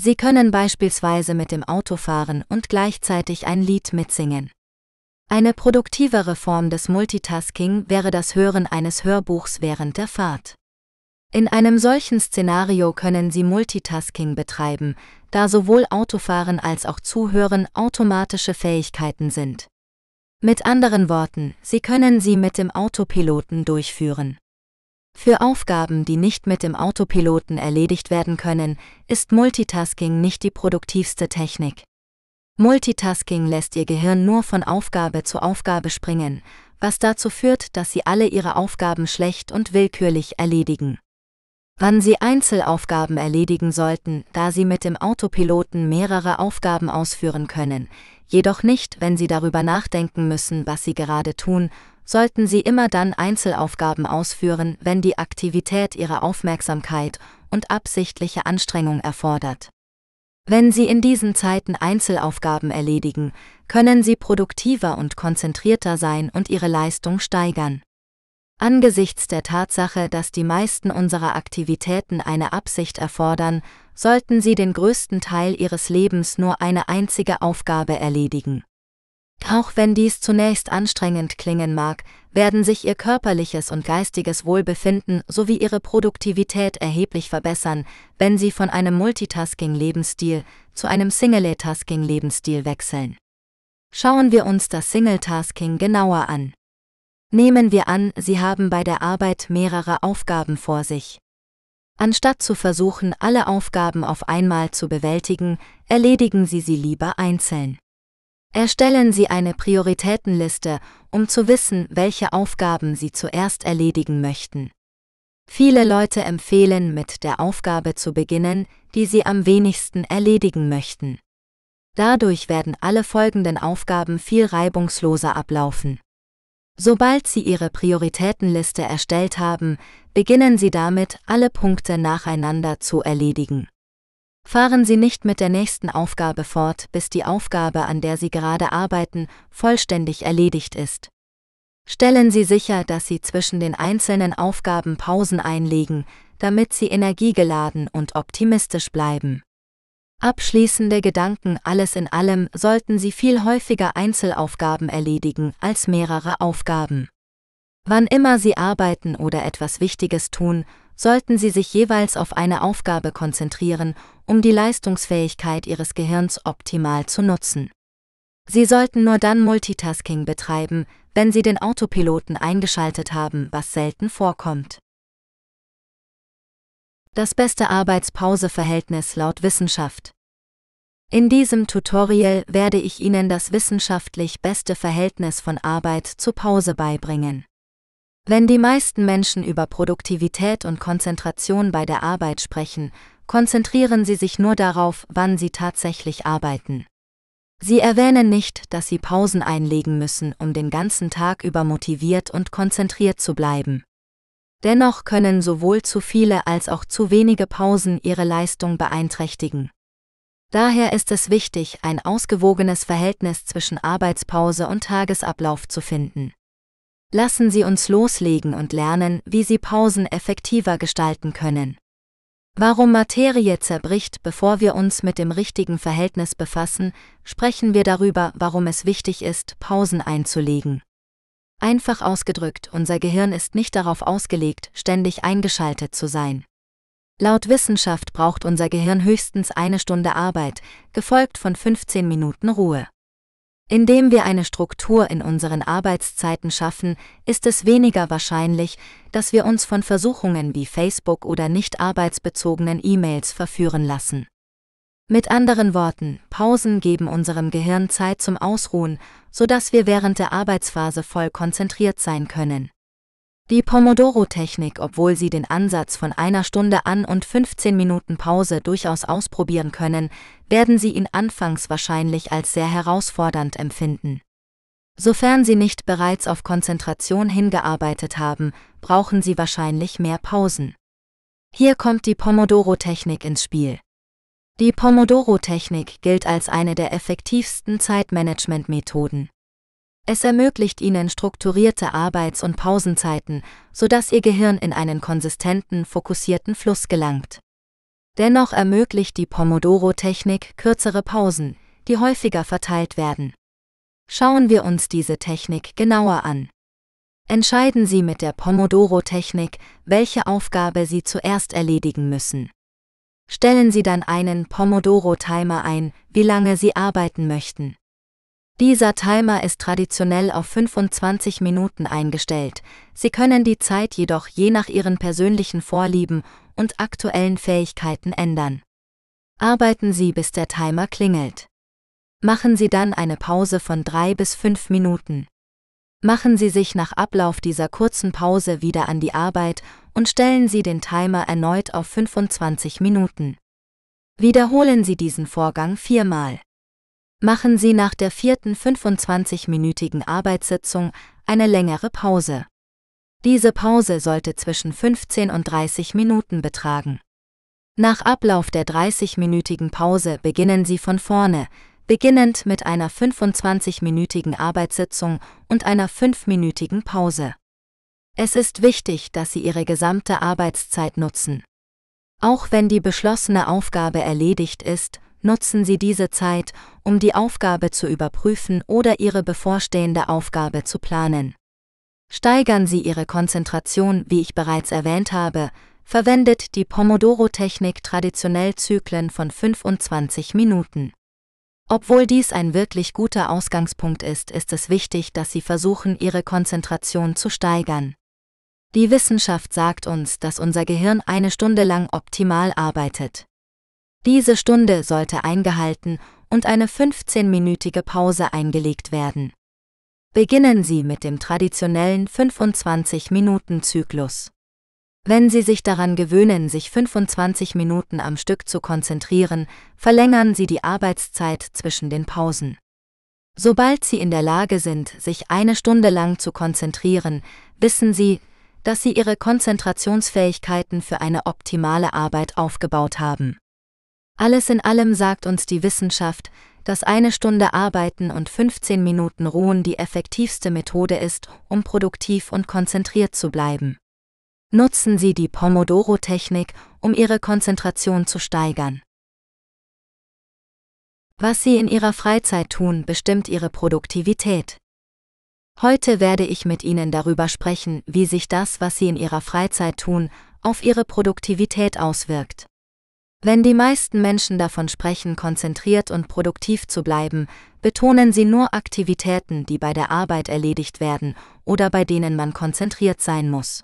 Sie können beispielsweise mit dem Auto fahren und gleichzeitig ein Lied mitsingen. Eine produktivere Form des Multitasking wäre das Hören eines Hörbuchs während der Fahrt. In einem solchen Szenario können Sie Multitasking betreiben, da sowohl Autofahren als auch Zuhören automatische Fähigkeiten sind. Mit anderen Worten, Sie können sie mit dem Autopiloten durchführen. Für Aufgaben, die nicht mit dem Autopiloten erledigt werden können, ist Multitasking nicht die produktivste Technik. Multitasking lässt Ihr Gehirn nur von Aufgabe zu Aufgabe springen, was dazu führt, dass Sie alle Ihre Aufgaben schlecht und willkürlich erledigen wann Sie Einzelaufgaben erledigen sollten, da Sie mit dem Autopiloten mehrere Aufgaben ausführen können, jedoch nicht, wenn Sie darüber nachdenken müssen, was Sie gerade tun, sollten Sie immer dann Einzelaufgaben ausführen, wenn die Aktivität Ihre Aufmerksamkeit und absichtliche Anstrengung erfordert. Wenn Sie in diesen Zeiten Einzelaufgaben erledigen, können Sie produktiver und konzentrierter sein und Ihre Leistung steigern. Angesichts der Tatsache, dass die meisten unserer Aktivitäten eine Absicht erfordern, sollten Sie den größten Teil Ihres Lebens nur eine einzige Aufgabe erledigen. Auch wenn dies zunächst anstrengend klingen mag, werden sich ihr körperliches und geistiges Wohlbefinden sowie ihre Produktivität erheblich verbessern, wenn sie von einem Multitasking-Lebensstil zu einem Single-Tasking-Lebensstil wechseln. Schauen wir uns das Single-Tasking genauer an. Nehmen wir an, Sie haben bei der Arbeit mehrere Aufgaben vor sich. Anstatt zu versuchen, alle Aufgaben auf einmal zu bewältigen, erledigen Sie sie lieber einzeln. Erstellen Sie eine Prioritätenliste, um zu wissen, welche Aufgaben Sie zuerst erledigen möchten. Viele Leute empfehlen, mit der Aufgabe zu beginnen, die Sie am wenigsten erledigen möchten. Dadurch werden alle folgenden Aufgaben viel reibungsloser ablaufen. Sobald Sie Ihre Prioritätenliste erstellt haben, beginnen Sie damit, alle Punkte nacheinander zu erledigen. Fahren Sie nicht mit der nächsten Aufgabe fort, bis die Aufgabe, an der Sie gerade arbeiten, vollständig erledigt ist. Stellen Sie sicher, dass Sie zwischen den einzelnen Aufgaben Pausen einlegen, damit Sie energiegeladen und optimistisch bleiben. Abschließende Gedanken Alles in allem sollten Sie viel häufiger Einzelaufgaben erledigen als mehrere Aufgaben. Wann immer Sie arbeiten oder etwas Wichtiges tun, sollten Sie sich jeweils auf eine Aufgabe konzentrieren, um die Leistungsfähigkeit Ihres Gehirns optimal zu nutzen. Sie sollten nur dann Multitasking betreiben, wenn Sie den Autopiloten eingeschaltet haben, was selten vorkommt. Das beste Arbeitspauseverhältnis laut Wissenschaft. In diesem Tutorial werde ich Ihnen das wissenschaftlich beste Verhältnis von Arbeit zu Pause beibringen. Wenn die meisten Menschen über Produktivität und Konzentration bei der Arbeit sprechen, konzentrieren sie sich nur darauf, wann sie tatsächlich arbeiten. Sie erwähnen nicht, dass sie Pausen einlegen müssen, um den ganzen Tag über motiviert und konzentriert zu bleiben. Dennoch können sowohl zu viele als auch zu wenige Pausen ihre Leistung beeinträchtigen. Daher ist es wichtig, ein ausgewogenes Verhältnis zwischen Arbeitspause und Tagesablauf zu finden. Lassen Sie uns loslegen und lernen, wie Sie Pausen effektiver gestalten können. Warum Materie zerbricht, bevor wir uns mit dem richtigen Verhältnis befassen, sprechen wir darüber, warum es wichtig ist, Pausen einzulegen. Einfach ausgedrückt, unser Gehirn ist nicht darauf ausgelegt, ständig eingeschaltet zu sein. Laut Wissenschaft braucht unser Gehirn höchstens eine Stunde Arbeit, gefolgt von 15 Minuten Ruhe. Indem wir eine Struktur in unseren Arbeitszeiten schaffen, ist es weniger wahrscheinlich, dass wir uns von Versuchungen wie Facebook oder nicht arbeitsbezogenen E-Mails verführen lassen. Mit anderen Worten, Pausen geben unserem Gehirn Zeit zum Ausruhen, sodass wir während der Arbeitsphase voll konzentriert sein können. Die Pomodoro-Technik, obwohl Sie den Ansatz von einer Stunde an und 15 Minuten Pause durchaus ausprobieren können, werden Sie ihn anfangs wahrscheinlich als sehr herausfordernd empfinden. Sofern Sie nicht bereits auf Konzentration hingearbeitet haben, brauchen Sie wahrscheinlich mehr Pausen. Hier kommt die Pomodoro-Technik ins Spiel. Die Pomodoro-Technik gilt als eine der effektivsten Zeitmanagement-Methoden. Es ermöglicht Ihnen strukturierte Arbeits- und Pausenzeiten, sodass Ihr Gehirn in einen konsistenten, fokussierten Fluss gelangt. Dennoch ermöglicht die Pomodoro-Technik kürzere Pausen, die häufiger verteilt werden. Schauen wir uns diese Technik genauer an. Entscheiden Sie mit der Pomodoro-Technik, welche Aufgabe Sie zuerst erledigen müssen. Stellen Sie dann einen Pomodoro-Timer ein, wie lange Sie arbeiten möchten. Dieser Timer ist traditionell auf 25 Minuten eingestellt, Sie können die Zeit jedoch je nach Ihren persönlichen Vorlieben und aktuellen Fähigkeiten ändern. Arbeiten Sie, bis der Timer klingelt. Machen Sie dann eine Pause von drei bis fünf Minuten. Machen Sie sich nach Ablauf dieser kurzen Pause wieder an die Arbeit und stellen Sie den Timer erneut auf 25 Minuten. Wiederholen Sie diesen Vorgang viermal. Machen Sie nach der vierten 25-minütigen Arbeitssitzung eine längere Pause. Diese Pause sollte zwischen 15 und 30 Minuten betragen. Nach Ablauf der 30-minütigen Pause beginnen Sie von vorne, beginnend mit einer 25-minütigen Arbeitssitzung und einer 5-minütigen Pause. Es ist wichtig, dass Sie Ihre gesamte Arbeitszeit nutzen. Auch wenn die beschlossene Aufgabe erledigt ist, nutzen Sie diese Zeit, um die Aufgabe zu überprüfen oder Ihre bevorstehende Aufgabe zu planen. Steigern Sie Ihre Konzentration, wie ich bereits erwähnt habe, verwendet die Pomodoro-Technik traditionell Zyklen von 25 Minuten. Obwohl dies ein wirklich guter Ausgangspunkt ist, ist es wichtig, dass Sie versuchen, Ihre Konzentration zu steigern. Die Wissenschaft sagt uns, dass unser Gehirn eine Stunde lang optimal arbeitet. Diese Stunde sollte eingehalten und eine 15-minütige Pause eingelegt werden. Beginnen Sie mit dem traditionellen 25-Minuten-Zyklus. Wenn Sie sich daran gewöhnen, sich 25 Minuten am Stück zu konzentrieren, verlängern Sie die Arbeitszeit zwischen den Pausen. Sobald Sie in der Lage sind, sich eine Stunde lang zu konzentrieren, wissen Sie, dass Sie Ihre Konzentrationsfähigkeiten für eine optimale Arbeit aufgebaut haben. Alles in allem sagt uns die Wissenschaft, dass eine Stunde Arbeiten und 15 Minuten Ruhen die effektivste Methode ist, um produktiv und konzentriert zu bleiben nutzen Sie die Pomodoro-Technik, um Ihre Konzentration zu steigern. Was Sie in Ihrer Freizeit tun, bestimmt Ihre Produktivität. Heute werde ich mit Ihnen darüber sprechen, wie sich das, was Sie in Ihrer Freizeit tun, auf Ihre Produktivität auswirkt. Wenn die meisten Menschen davon sprechen, konzentriert und produktiv zu bleiben, betonen sie nur Aktivitäten, die bei der Arbeit erledigt werden oder bei denen man konzentriert sein muss.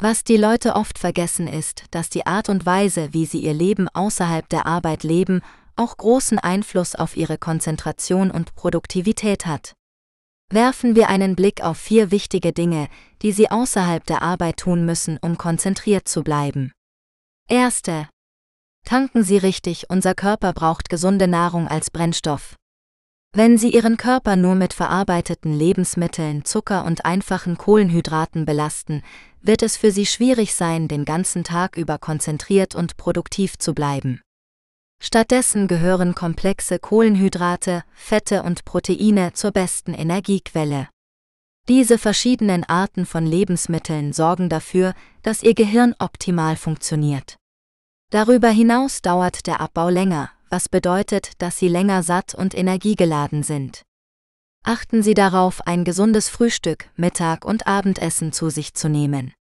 Was die Leute oft vergessen ist, dass die Art und Weise, wie sie ihr Leben außerhalb der Arbeit leben, auch großen Einfluss auf ihre Konzentration und Produktivität hat. Werfen wir einen Blick auf vier wichtige Dinge, die Sie außerhalb der Arbeit tun müssen, um konzentriert zu bleiben. Erste. Tanken Sie richtig, unser Körper braucht gesunde Nahrung als Brennstoff. Wenn sie ihren Körper nur mit verarbeiteten Lebensmitteln, Zucker und einfachen Kohlenhydraten belasten, wird es für sie schwierig sein, den ganzen Tag über konzentriert und produktiv zu bleiben. Stattdessen gehören komplexe Kohlenhydrate, Fette und Proteine zur besten Energiequelle. Diese verschiedenen Arten von Lebensmitteln sorgen dafür, dass ihr Gehirn optimal funktioniert. Darüber hinaus dauert der Abbau länger, was bedeutet, dass Sie länger satt und energiegeladen sind. Achten Sie darauf, ein gesundes Frühstück, Mittag und Abendessen zu sich zu nehmen.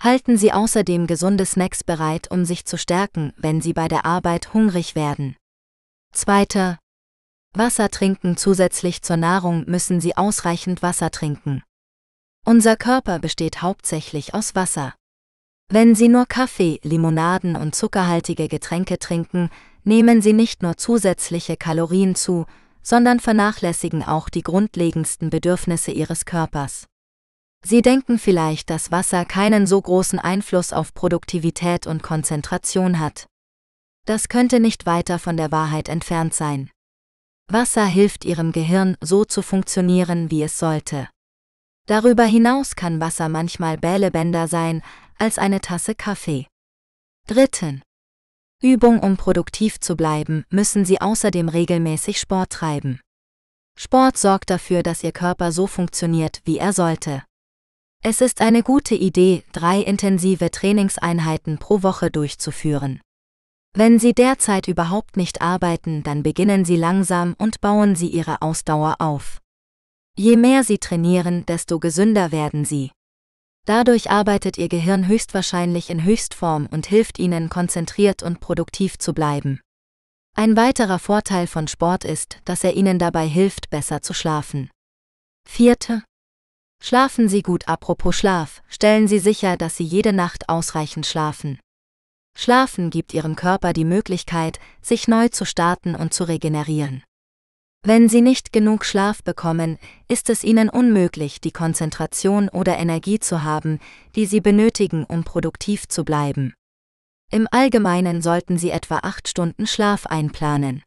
Halten Sie außerdem gesunde Snacks bereit, um sich zu stärken, wenn Sie bei der Arbeit hungrig werden. Zweiter. Wasser trinken zusätzlich zur Nahrung müssen Sie ausreichend Wasser trinken. Unser Körper besteht hauptsächlich aus Wasser. Wenn Sie nur Kaffee, Limonaden und zuckerhaltige Getränke trinken, nehmen sie nicht nur zusätzliche Kalorien zu, sondern vernachlässigen auch die grundlegendsten Bedürfnisse ihres Körpers. Sie denken vielleicht, dass Wasser keinen so großen Einfluss auf Produktivität und Konzentration hat. Das könnte nicht weiter von der Wahrheit entfernt sein. Wasser hilft ihrem Gehirn so zu funktionieren, wie es sollte. Darüber hinaus kann Wasser manchmal bählebänder sein als eine Tasse Kaffee. Dritten. Übung um produktiv zu bleiben, müssen Sie außerdem regelmäßig Sport treiben. Sport sorgt dafür, dass Ihr Körper so funktioniert, wie er sollte. Es ist eine gute Idee, drei intensive Trainingseinheiten pro Woche durchzuführen. Wenn Sie derzeit überhaupt nicht arbeiten, dann beginnen Sie langsam und bauen Sie Ihre Ausdauer auf. Je mehr Sie trainieren, desto gesünder werden Sie. Dadurch arbeitet ihr Gehirn höchstwahrscheinlich in Höchstform und hilft ihnen, konzentriert und produktiv zu bleiben. Ein weiterer Vorteil von Sport ist, dass er ihnen dabei hilft, besser zu schlafen. Vierte. Schlafen Sie gut. Apropos Schlaf, stellen Sie sicher, dass Sie jede Nacht ausreichend schlafen. Schlafen gibt Ihrem Körper die Möglichkeit, sich neu zu starten und zu regenerieren. Wenn sie nicht genug Schlaf bekommen, ist es ihnen unmöglich, die Konzentration oder Energie zu haben, die sie benötigen, um produktiv zu bleiben. Im Allgemeinen sollten sie etwa acht Stunden Schlaf einplanen.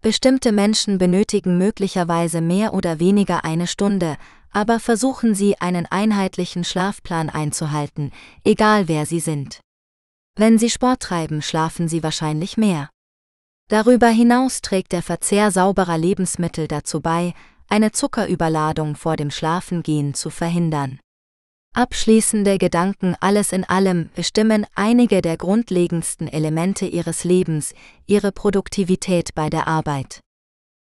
Bestimmte Menschen benötigen möglicherweise mehr oder weniger eine Stunde, aber versuchen Sie einen einheitlichen Schlafplan einzuhalten, egal wer Sie sind. Wenn Sie Sport treiben, schlafen Sie wahrscheinlich mehr. Darüber hinaus trägt der Verzehr sauberer Lebensmittel dazu bei, eine Zuckerüberladung vor dem Schlafengehen zu verhindern. Abschließende Gedanken alles in allem bestimmen einige der grundlegendsten Elemente ihres Lebens, ihre Produktivität bei der Arbeit.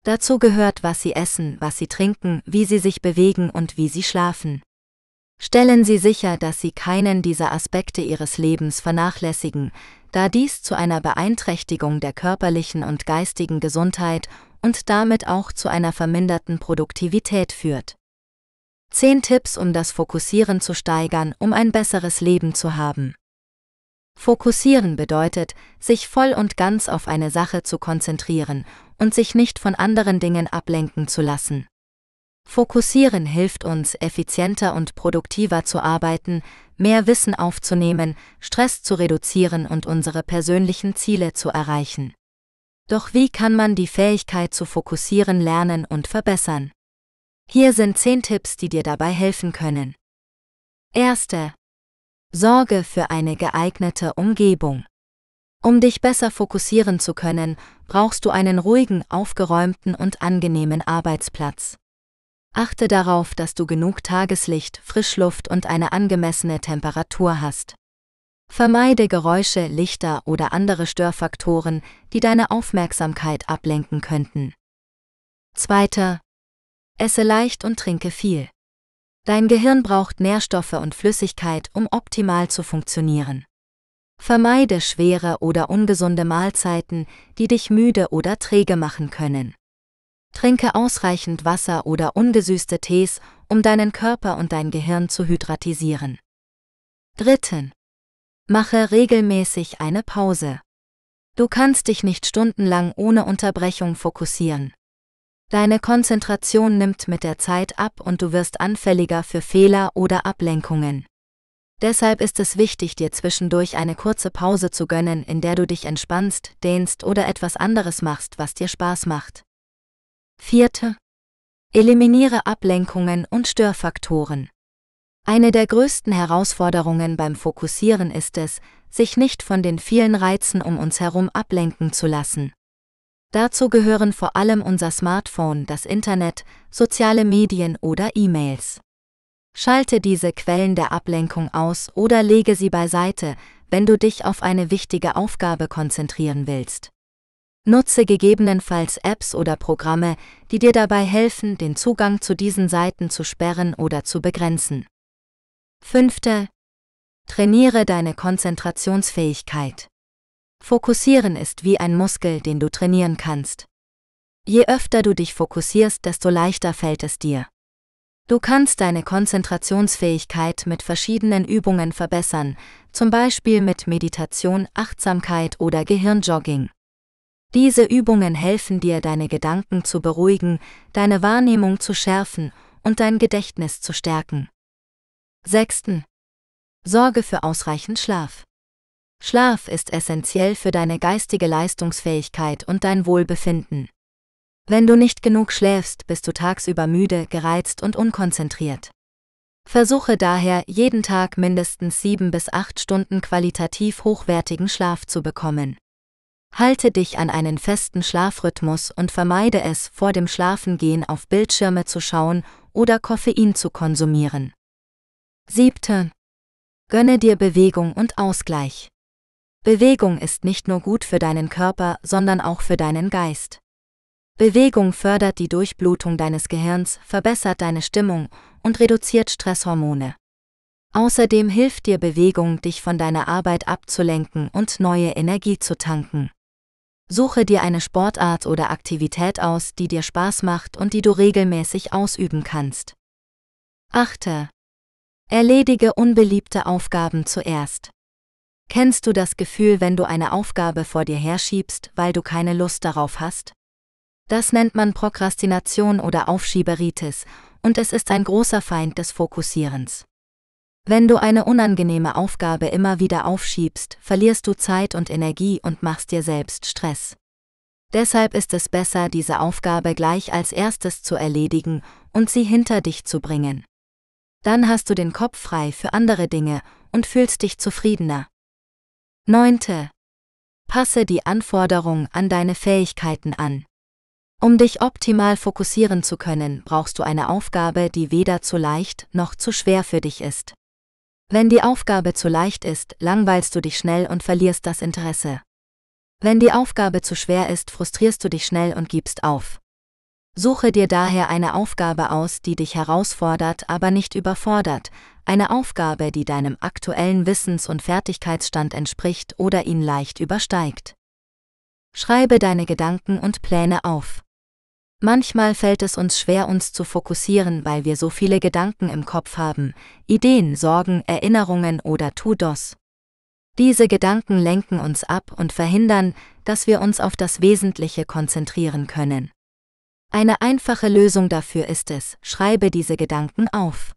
Dazu gehört, was sie essen, was sie trinken, wie sie sich bewegen und wie sie schlafen. Stellen Sie sicher, dass Sie keinen dieser Aspekte Ihres Lebens vernachlässigen, da dies zu einer Beeinträchtigung der körperlichen und geistigen Gesundheit und damit auch zu einer verminderten Produktivität führt. 10 Tipps, um das Fokussieren zu steigern, um ein besseres Leben zu haben. Fokussieren bedeutet, sich voll und ganz auf eine Sache zu konzentrieren und sich nicht von anderen Dingen ablenken zu lassen. Fokussieren hilft uns, effizienter und produktiver zu arbeiten, mehr Wissen aufzunehmen, Stress zu reduzieren und unsere persönlichen Ziele zu erreichen. Doch wie kann man die Fähigkeit zu fokussieren lernen und verbessern? Hier sind 10 Tipps, die dir dabei helfen können. Erste. Sorge für eine geeignete Umgebung. Um dich besser fokussieren zu können, brauchst du einen ruhigen, aufgeräumten und angenehmen Arbeitsplatz. Achte darauf, dass du genug Tageslicht, Frischluft und eine angemessene Temperatur hast. Vermeide Geräusche, Lichter oder andere Störfaktoren, die deine Aufmerksamkeit ablenken könnten. Zweiter. Esse leicht und trinke viel. Dein Gehirn braucht Nährstoffe und Flüssigkeit, um optimal zu funktionieren. Vermeide schwere oder ungesunde Mahlzeiten, die dich müde oder träge machen können. Trinke ausreichend Wasser oder ungesüßte Tees, um deinen Körper und dein Gehirn zu hydratisieren. 3. Mache regelmäßig eine Pause. Du kannst dich nicht stundenlang ohne Unterbrechung fokussieren. Deine Konzentration nimmt mit der Zeit ab und du wirst anfälliger für Fehler oder Ablenkungen. Deshalb ist es wichtig, dir zwischendurch eine kurze Pause zu gönnen, in der du dich entspannst, dehnst oder etwas anderes machst, was dir Spaß macht. Vierte. Eliminiere Ablenkungen und Störfaktoren. Eine der größten Herausforderungen beim Fokussieren ist es, sich nicht von den vielen Reizen um uns herum ablenken zu lassen. Dazu gehören vor allem unser Smartphone, das Internet, soziale Medien oder E-Mails. Schalte diese Quellen der Ablenkung aus oder lege sie beiseite, wenn du dich auf eine wichtige Aufgabe konzentrieren willst. Nutze gegebenenfalls Apps oder Programme, die dir dabei helfen, den Zugang zu diesen Seiten zu sperren oder zu begrenzen. 5. Trainiere deine Konzentrationsfähigkeit. Fokussieren ist wie ein Muskel, den du trainieren kannst. Je öfter du dich fokussierst, desto leichter fällt es dir. Du kannst deine Konzentrationsfähigkeit mit verschiedenen Übungen verbessern, zum Beispiel mit Meditation, Achtsamkeit oder Gehirnjogging. Diese Übungen helfen dir, deine Gedanken zu beruhigen, deine Wahrnehmung zu schärfen und dein Gedächtnis zu stärken. 6. Sorge für ausreichend Schlaf. Schlaf ist essentiell für deine geistige Leistungsfähigkeit und dein Wohlbefinden. Wenn du nicht genug schläfst, bist du tagsüber müde, gereizt und unkonzentriert. Versuche daher, jeden Tag mindestens sieben bis acht Stunden qualitativ hochwertigen Schlaf zu bekommen. Halte dich an einen festen Schlafrhythmus und vermeide es, vor dem Schlafengehen auf Bildschirme zu schauen oder Koffein zu konsumieren. 7. Gönne dir Bewegung und Ausgleich. Bewegung ist nicht nur gut für deinen Körper, sondern auch für deinen Geist. Bewegung fördert die Durchblutung deines Gehirns, verbessert deine Stimmung und reduziert Stresshormone. Außerdem hilft dir Bewegung, dich von deiner Arbeit abzulenken und neue Energie zu tanken. Suche dir eine Sportart oder Aktivität aus, die dir Spaß macht und die du regelmäßig ausüben kannst. Achte. Erledige unbeliebte Aufgaben zuerst. Kennst du das Gefühl, wenn du eine Aufgabe vor dir herschiebst, weil du keine Lust darauf hast? Das nennt man Prokrastination oder Aufschieberitis, und es ist ein großer Feind des Fokussierens. Wenn du eine unangenehme Aufgabe immer wieder aufschiebst, verlierst du Zeit und Energie und machst dir selbst Stress. Deshalb ist es besser, diese Aufgabe gleich als erstes zu erledigen und sie hinter dich zu bringen. Dann hast du den Kopf frei für andere Dinge und fühlst dich zufriedener. 9. Passe die Anforderung an deine Fähigkeiten an. Um dich optimal fokussieren zu können, brauchst du eine Aufgabe, die weder zu leicht noch zu schwer für dich ist. Wenn die Aufgabe zu leicht ist, langweilst du dich schnell und verlierst das Interesse. Wenn die Aufgabe zu schwer ist, frustrierst du dich schnell und gibst auf. Suche dir daher eine Aufgabe aus, die dich herausfordert, aber nicht überfordert, eine Aufgabe, die deinem aktuellen Wissens- und Fertigkeitsstand entspricht oder ihn leicht übersteigt. Schreibe deine Gedanken und Pläne auf. Manchmal fällt es uns schwer, uns zu fokussieren, weil wir so viele Gedanken im Kopf haben, Ideen, Sorgen, Erinnerungen oder Tudos. Diese Gedanken lenken uns ab und verhindern, dass wir uns auf das Wesentliche konzentrieren können. Eine einfache Lösung dafür ist es, schreibe diese Gedanken auf.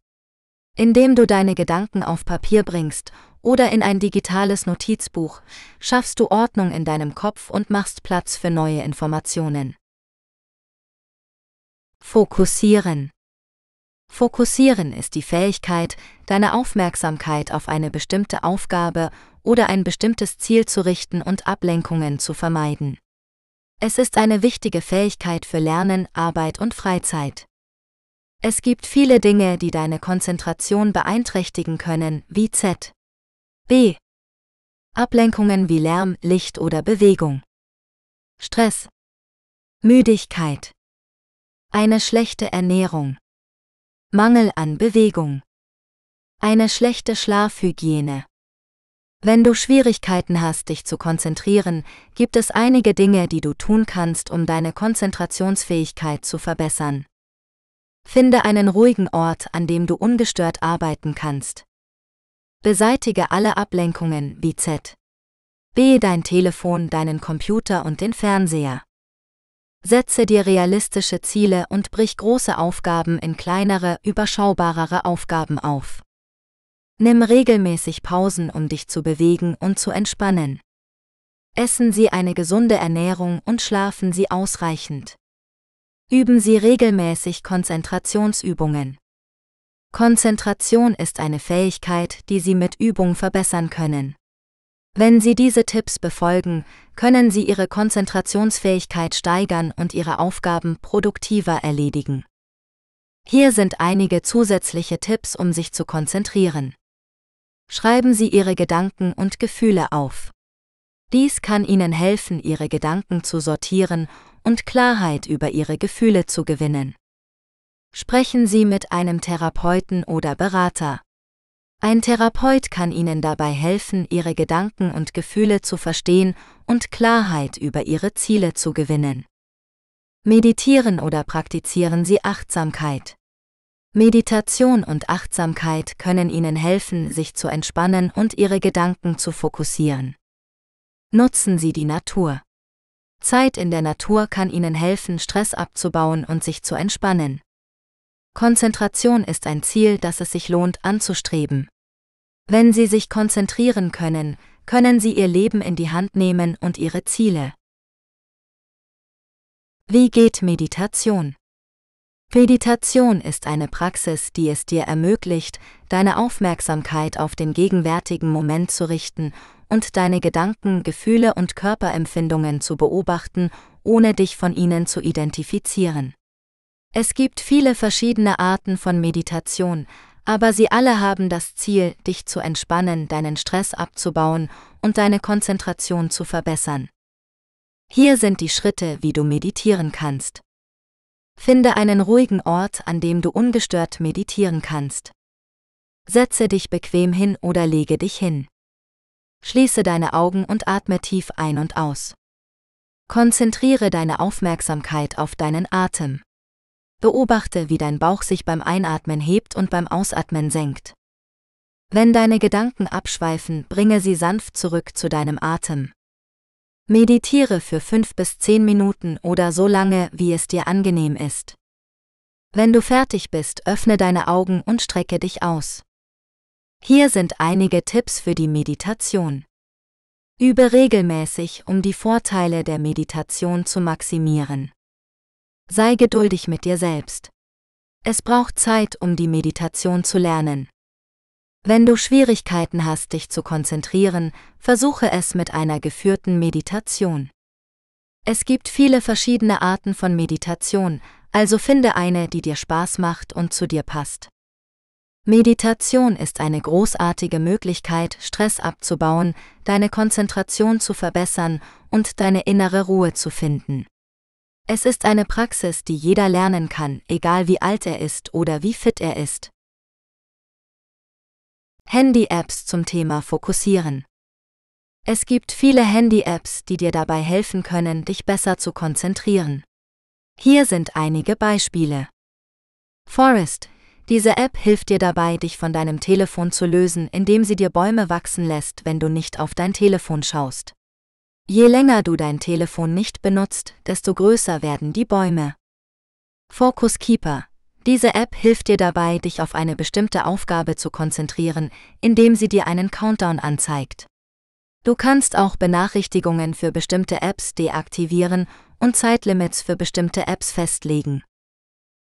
Indem du deine Gedanken auf Papier bringst oder in ein digitales Notizbuch, schaffst du Ordnung in deinem Kopf und machst Platz für neue Informationen. Fokussieren. Fokussieren ist die Fähigkeit, deine Aufmerksamkeit auf eine bestimmte Aufgabe oder ein bestimmtes Ziel zu richten und Ablenkungen zu vermeiden. Es ist eine wichtige Fähigkeit für Lernen, Arbeit und Freizeit. Es gibt viele Dinge, die deine Konzentration beeinträchtigen können, wie Z. B. Ablenkungen wie Lärm, Licht oder Bewegung. Stress. Müdigkeit. Eine schlechte Ernährung. Mangel an Bewegung. Eine schlechte Schlafhygiene. Wenn du Schwierigkeiten hast, dich zu konzentrieren, gibt es einige Dinge, die du tun kannst, um deine Konzentrationsfähigkeit zu verbessern. Finde einen ruhigen Ort, an dem du ungestört arbeiten kannst. Beseitige alle Ablenkungen wie Z. B. Dein Telefon, deinen Computer und den Fernseher. Setze dir realistische Ziele und brich große Aufgaben in kleinere, überschaubarere Aufgaben auf. Nimm regelmäßig Pausen, um dich zu bewegen und zu entspannen. Essen Sie eine gesunde Ernährung und schlafen Sie ausreichend. Üben Sie regelmäßig Konzentrationsübungen. Konzentration ist eine Fähigkeit, die Sie mit Übung verbessern können. Wenn Sie diese Tipps befolgen, können Sie Ihre Konzentrationsfähigkeit steigern und Ihre Aufgaben produktiver erledigen. Hier sind einige zusätzliche Tipps, um sich zu konzentrieren. Schreiben Sie Ihre Gedanken und Gefühle auf. Dies kann Ihnen helfen, Ihre Gedanken zu sortieren und Klarheit über Ihre Gefühle zu gewinnen. Sprechen Sie mit einem Therapeuten oder Berater. Ein Therapeut kann Ihnen dabei helfen, Ihre Gedanken und Gefühle zu verstehen und Klarheit über Ihre Ziele zu gewinnen. Meditieren oder praktizieren Sie Achtsamkeit. Meditation und Achtsamkeit können Ihnen helfen, sich zu entspannen und Ihre Gedanken zu fokussieren. Nutzen Sie die Natur. Zeit in der Natur kann Ihnen helfen, Stress abzubauen und sich zu entspannen. Konzentration ist ein Ziel, das es sich lohnt anzustreben. Wenn Sie sich konzentrieren können, können Sie Ihr Leben in die Hand nehmen und Ihre Ziele. Wie geht Meditation? Meditation ist eine Praxis, die es dir ermöglicht, deine Aufmerksamkeit auf den gegenwärtigen Moment zu richten und deine Gedanken, Gefühle und Körperempfindungen zu beobachten, ohne dich von ihnen zu identifizieren. Es gibt viele verschiedene Arten von Meditation, aber sie alle haben das Ziel, dich zu entspannen, deinen Stress abzubauen und deine Konzentration zu verbessern. Hier sind die Schritte, wie du meditieren kannst. Finde einen ruhigen Ort, an dem du ungestört meditieren kannst. Setze dich bequem hin oder lege dich hin. Schließe deine Augen und atme tief ein und aus. Konzentriere deine Aufmerksamkeit auf deinen Atem. Beobachte, wie dein Bauch sich beim Einatmen hebt und beim Ausatmen senkt. Wenn deine Gedanken abschweifen, bringe sie sanft zurück zu deinem Atem. Meditiere für fünf bis zehn Minuten oder so lange, wie es dir angenehm ist. Wenn du fertig bist, öffne deine Augen und strecke dich aus. Hier sind einige Tipps für die Meditation. Übe regelmäßig, um die Vorteile der Meditation zu maximieren. Sei geduldig mit dir selbst. Es braucht Zeit, um die Meditation zu lernen. Wenn du Schwierigkeiten hast, dich zu konzentrieren, versuche es mit einer geführten Meditation. Es gibt viele verschiedene Arten von Meditation, also finde eine, die dir Spaß macht und zu dir passt. Meditation ist eine großartige Möglichkeit, Stress abzubauen, deine Konzentration zu verbessern und deine innere Ruhe zu finden. Es ist eine Praxis, die jeder lernen kann, egal wie alt er ist oder wie fit er ist. Handy-Apps zum Thema Fokussieren. Es gibt viele Handy-Apps, die dir dabei helfen können, dich besser zu konzentrieren. Hier sind einige Beispiele. Forest. Diese App hilft dir dabei, dich von deinem Telefon zu lösen, indem sie dir Bäume wachsen lässt, wenn du nicht auf dein Telefon schaust. Je länger du dein Telefon nicht benutzt, desto größer werden die Bäume. Focus Keeper. Diese App hilft dir dabei, dich auf eine bestimmte Aufgabe zu konzentrieren, indem sie dir einen Countdown anzeigt. Du kannst auch Benachrichtigungen für bestimmte Apps deaktivieren und Zeitlimits für bestimmte Apps festlegen.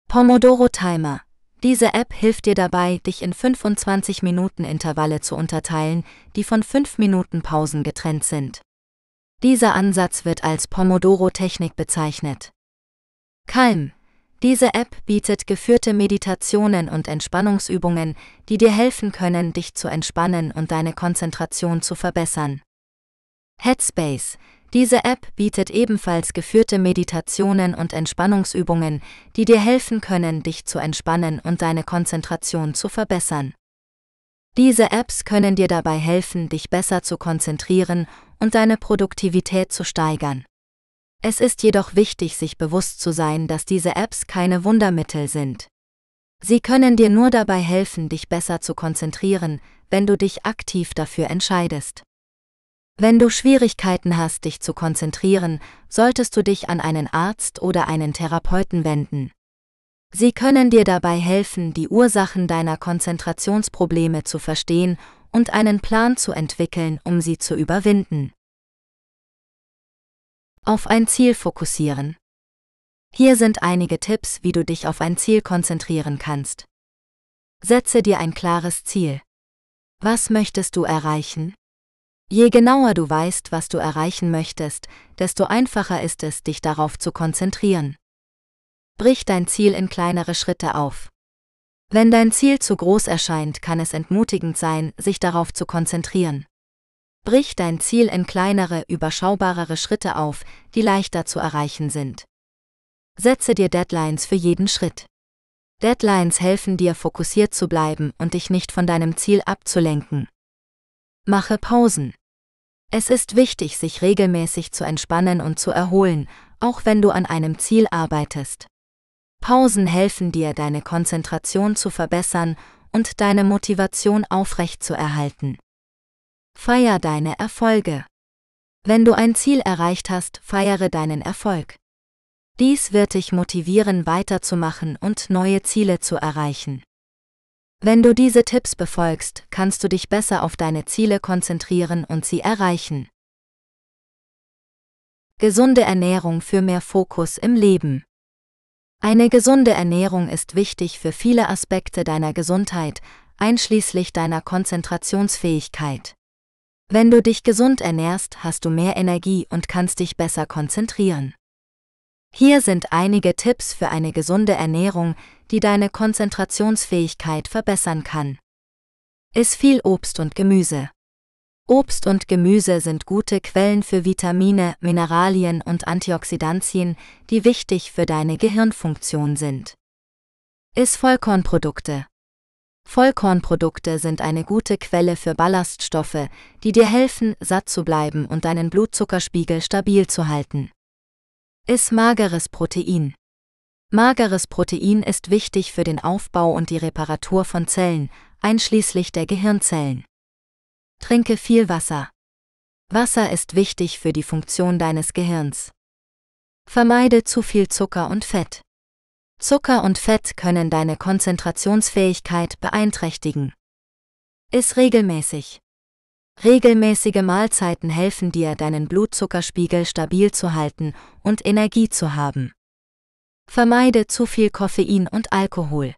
Pomodoro Timer. Diese App hilft dir dabei, dich in 25 Minuten Intervalle zu unterteilen, die von 5 Minuten Pausen getrennt sind. Dieser Ansatz wird als Pomodoro-Technik bezeichnet. Calm. Diese App bietet geführte Meditationen und Entspannungsübungen, die dir helfen können, dich zu entspannen und deine Konzentration zu verbessern. Headspace. Diese App bietet ebenfalls geführte Meditationen und Entspannungsübungen, die dir helfen können, dich zu entspannen und deine Konzentration zu verbessern. Diese Apps können dir dabei helfen, dich besser zu konzentrieren und deine Produktivität zu steigern. Es ist jedoch wichtig, sich bewusst zu sein, dass diese Apps keine Wundermittel sind. Sie können dir nur dabei helfen, dich besser zu konzentrieren, wenn du dich aktiv dafür entscheidest. Wenn du Schwierigkeiten hast, dich zu konzentrieren, solltest du dich an einen Arzt oder einen Therapeuten wenden. Sie können dir dabei helfen, die Ursachen deiner Konzentrationsprobleme zu verstehen und einen Plan zu entwickeln, um sie zu überwinden. Auf ein Ziel fokussieren. Hier sind einige Tipps, wie du dich auf ein Ziel konzentrieren kannst. Setze dir ein klares Ziel. Was möchtest du erreichen? Je genauer du weißt, was du erreichen möchtest, desto einfacher ist es, dich darauf zu konzentrieren. Brich dein Ziel in kleinere Schritte auf. Wenn dein Ziel zu groß erscheint, kann es entmutigend sein, sich darauf zu konzentrieren. Brich dein Ziel in kleinere, überschaubarere Schritte auf, die leichter zu erreichen sind. Setze dir Deadlines für jeden Schritt. Deadlines helfen dir, fokussiert zu bleiben und dich nicht von deinem Ziel abzulenken. Mache Pausen. Es ist wichtig, sich regelmäßig zu entspannen und zu erholen, auch wenn du an einem Ziel arbeitest. Pausen helfen dir, deine Konzentration zu verbessern und deine Motivation aufrechtzuerhalten. Feier deine Erfolge. Wenn du ein Ziel erreicht hast, feiere deinen Erfolg. Dies wird dich motivieren, weiterzumachen und neue Ziele zu erreichen. Wenn du diese Tipps befolgst, kannst du dich besser auf deine Ziele konzentrieren und sie erreichen. Gesunde Ernährung für mehr Fokus im Leben. Eine gesunde Ernährung ist wichtig für viele Aspekte deiner Gesundheit, einschließlich deiner Konzentrationsfähigkeit. Wenn du dich gesund ernährst, hast du mehr Energie und kannst dich besser konzentrieren. Hier sind einige Tipps für eine gesunde Ernährung, die deine Konzentrationsfähigkeit verbessern kann. Iss viel Obst und Gemüse. Obst und Gemüse sind gute Quellen für Vitamine, Mineralien und Antioxidantien, die wichtig für deine Gehirnfunktion sind. Iss Vollkornprodukte. Vollkornprodukte sind eine gute Quelle für Ballaststoffe, die dir helfen, satt zu bleiben und deinen Blutzuckerspiegel stabil zu halten. Iss mageres Protein. Mageres Protein ist wichtig für den Aufbau und die Reparatur von Zellen, einschließlich der Gehirnzellen. Trinke viel Wasser. Wasser ist wichtig für die Funktion deines Gehirns. Vermeide zu viel Zucker und Fett. Zucker und Fett können deine Konzentrationsfähigkeit beeinträchtigen. Iss regelmäßig. Regelmäßige Mahlzeiten helfen dir, deinen Blutzuckerspiegel stabil zu halten und Energie zu haben. Vermeide zu viel Koffein und Alkohol.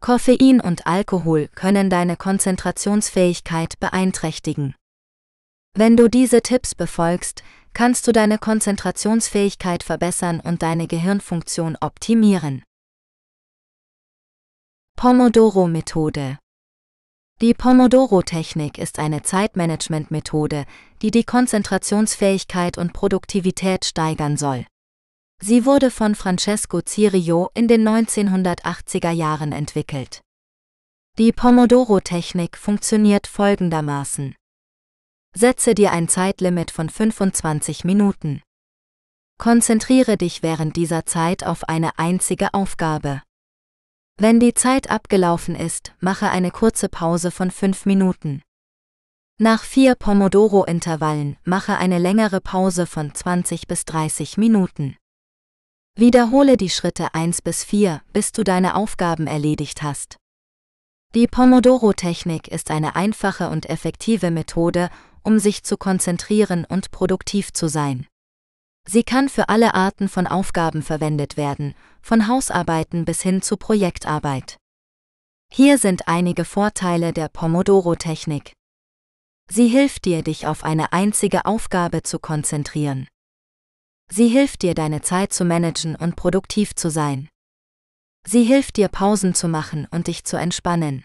Koffein und Alkohol können deine Konzentrationsfähigkeit beeinträchtigen. Wenn du diese Tipps befolgst, kannst du deine Konzentrationsfähigkeit verbessern und deine Gehirnfunktion optimieren. Pomodoro-Methode Die Pomodoro-Technik ist eine Zeitmanagement-Methode, die die Konzentrationsfähigkeit und Produktivität steigern soll. Sie wurde von Francesco Cirio in den 1980er Jahren entwickelt. Die Pomodoro-Technik funktioniert folgendermaßen. Setze dir ein Zeitlimit von 25 Minuten. Konzentriere dich während dieser Zeit auf eine einzige Aufgabe. Wenn die Zeit abgelaufen ist, mache eine kurze Pause von 5 Minuten. Nach vier Pomodoro-Intervallen mache eine längere Pause von 20 bis 30 Minuten. Wiederhole die Schritte 1 bis 4, bis du deine Aufgaben erledigt hast. Die Pomodoro-Technik ist eine einfache und effektive Methode, um sich zu konzentrieren und produktiv zu sein. Sie kann für alle Arten von Aufgaben verwendet werden, von Hausarbeiten bis hin zu Projektarbeit. Hier sind einige Vorteile der Pomodoro-Technik. Sie hilft dir, dich auf eine einzige Aufgabe zu konzentrieren. Sie hilft dir, deine Zeit zu managen und produktiv zu sein. Sie hilft dir, Pausen zu machen und dich zu entspannen.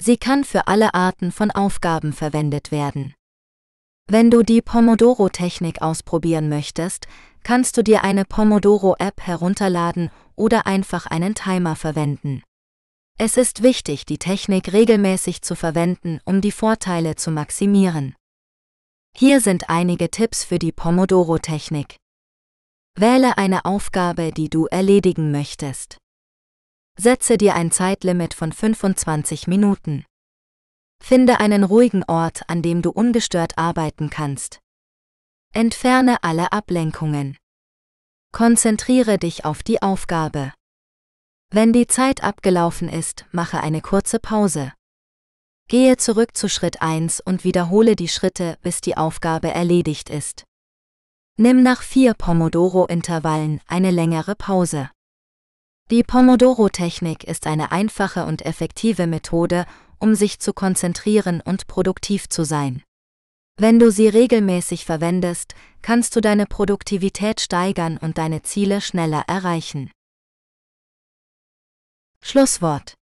Sie kann für alle Arten von Aufgaben verwendet werden. Wenn du die Pomodoro-Technik ausprobieren möchtest, kannst du dir eine Pomodoro-App herunterladen oder einfach einen Timer verwenden. Es ist wichtig, die Technik regelmäßig zu verwenden, um die Vorteile zu maximieren. Hier sind einige Tipps für die Pomodoro-Technik. Wähle eine Aufgabe, die du erledigen möchtest. Setze dir ein Zeitlimit von 25 Minuten. Finde einen ruhigen Ort, an dem du ungestört arbeiten kannst. Entferne alle Ablenkungen. Konzentriere dich auf die Aufgabe. Wenn die Zeit abgelaufen ist, mache eine kurze Pause. Gehe zurück zu Schritt 1 und wiederhole die Schritte, bis die Aufgabe erledigt ist. Nimm nach vier Pomodoro-Intervallen eine längere Pause. Die Pomodoro-Technik ist eine einfache und effektive Methode, um sich zu konzentrieren und produktiv zu sein. Wenn du sie regelmäßig verwendest, kannst du deine Produktivität steigern und deine Ziele schneller erreichen. Schlusswort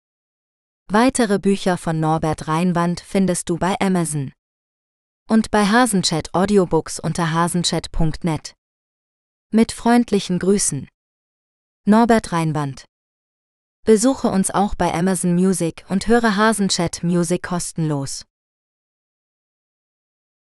Weitere Bücher von Norbert Reinwand findest du bei Amazon. Und bei Hasenchat Audiobooks unter hasenchat.net. Mit freundlichen Grüßen. Norbert Reinwand. Besuche uns auch bei Amazon Music und höre Hasenchat Music kostenlos.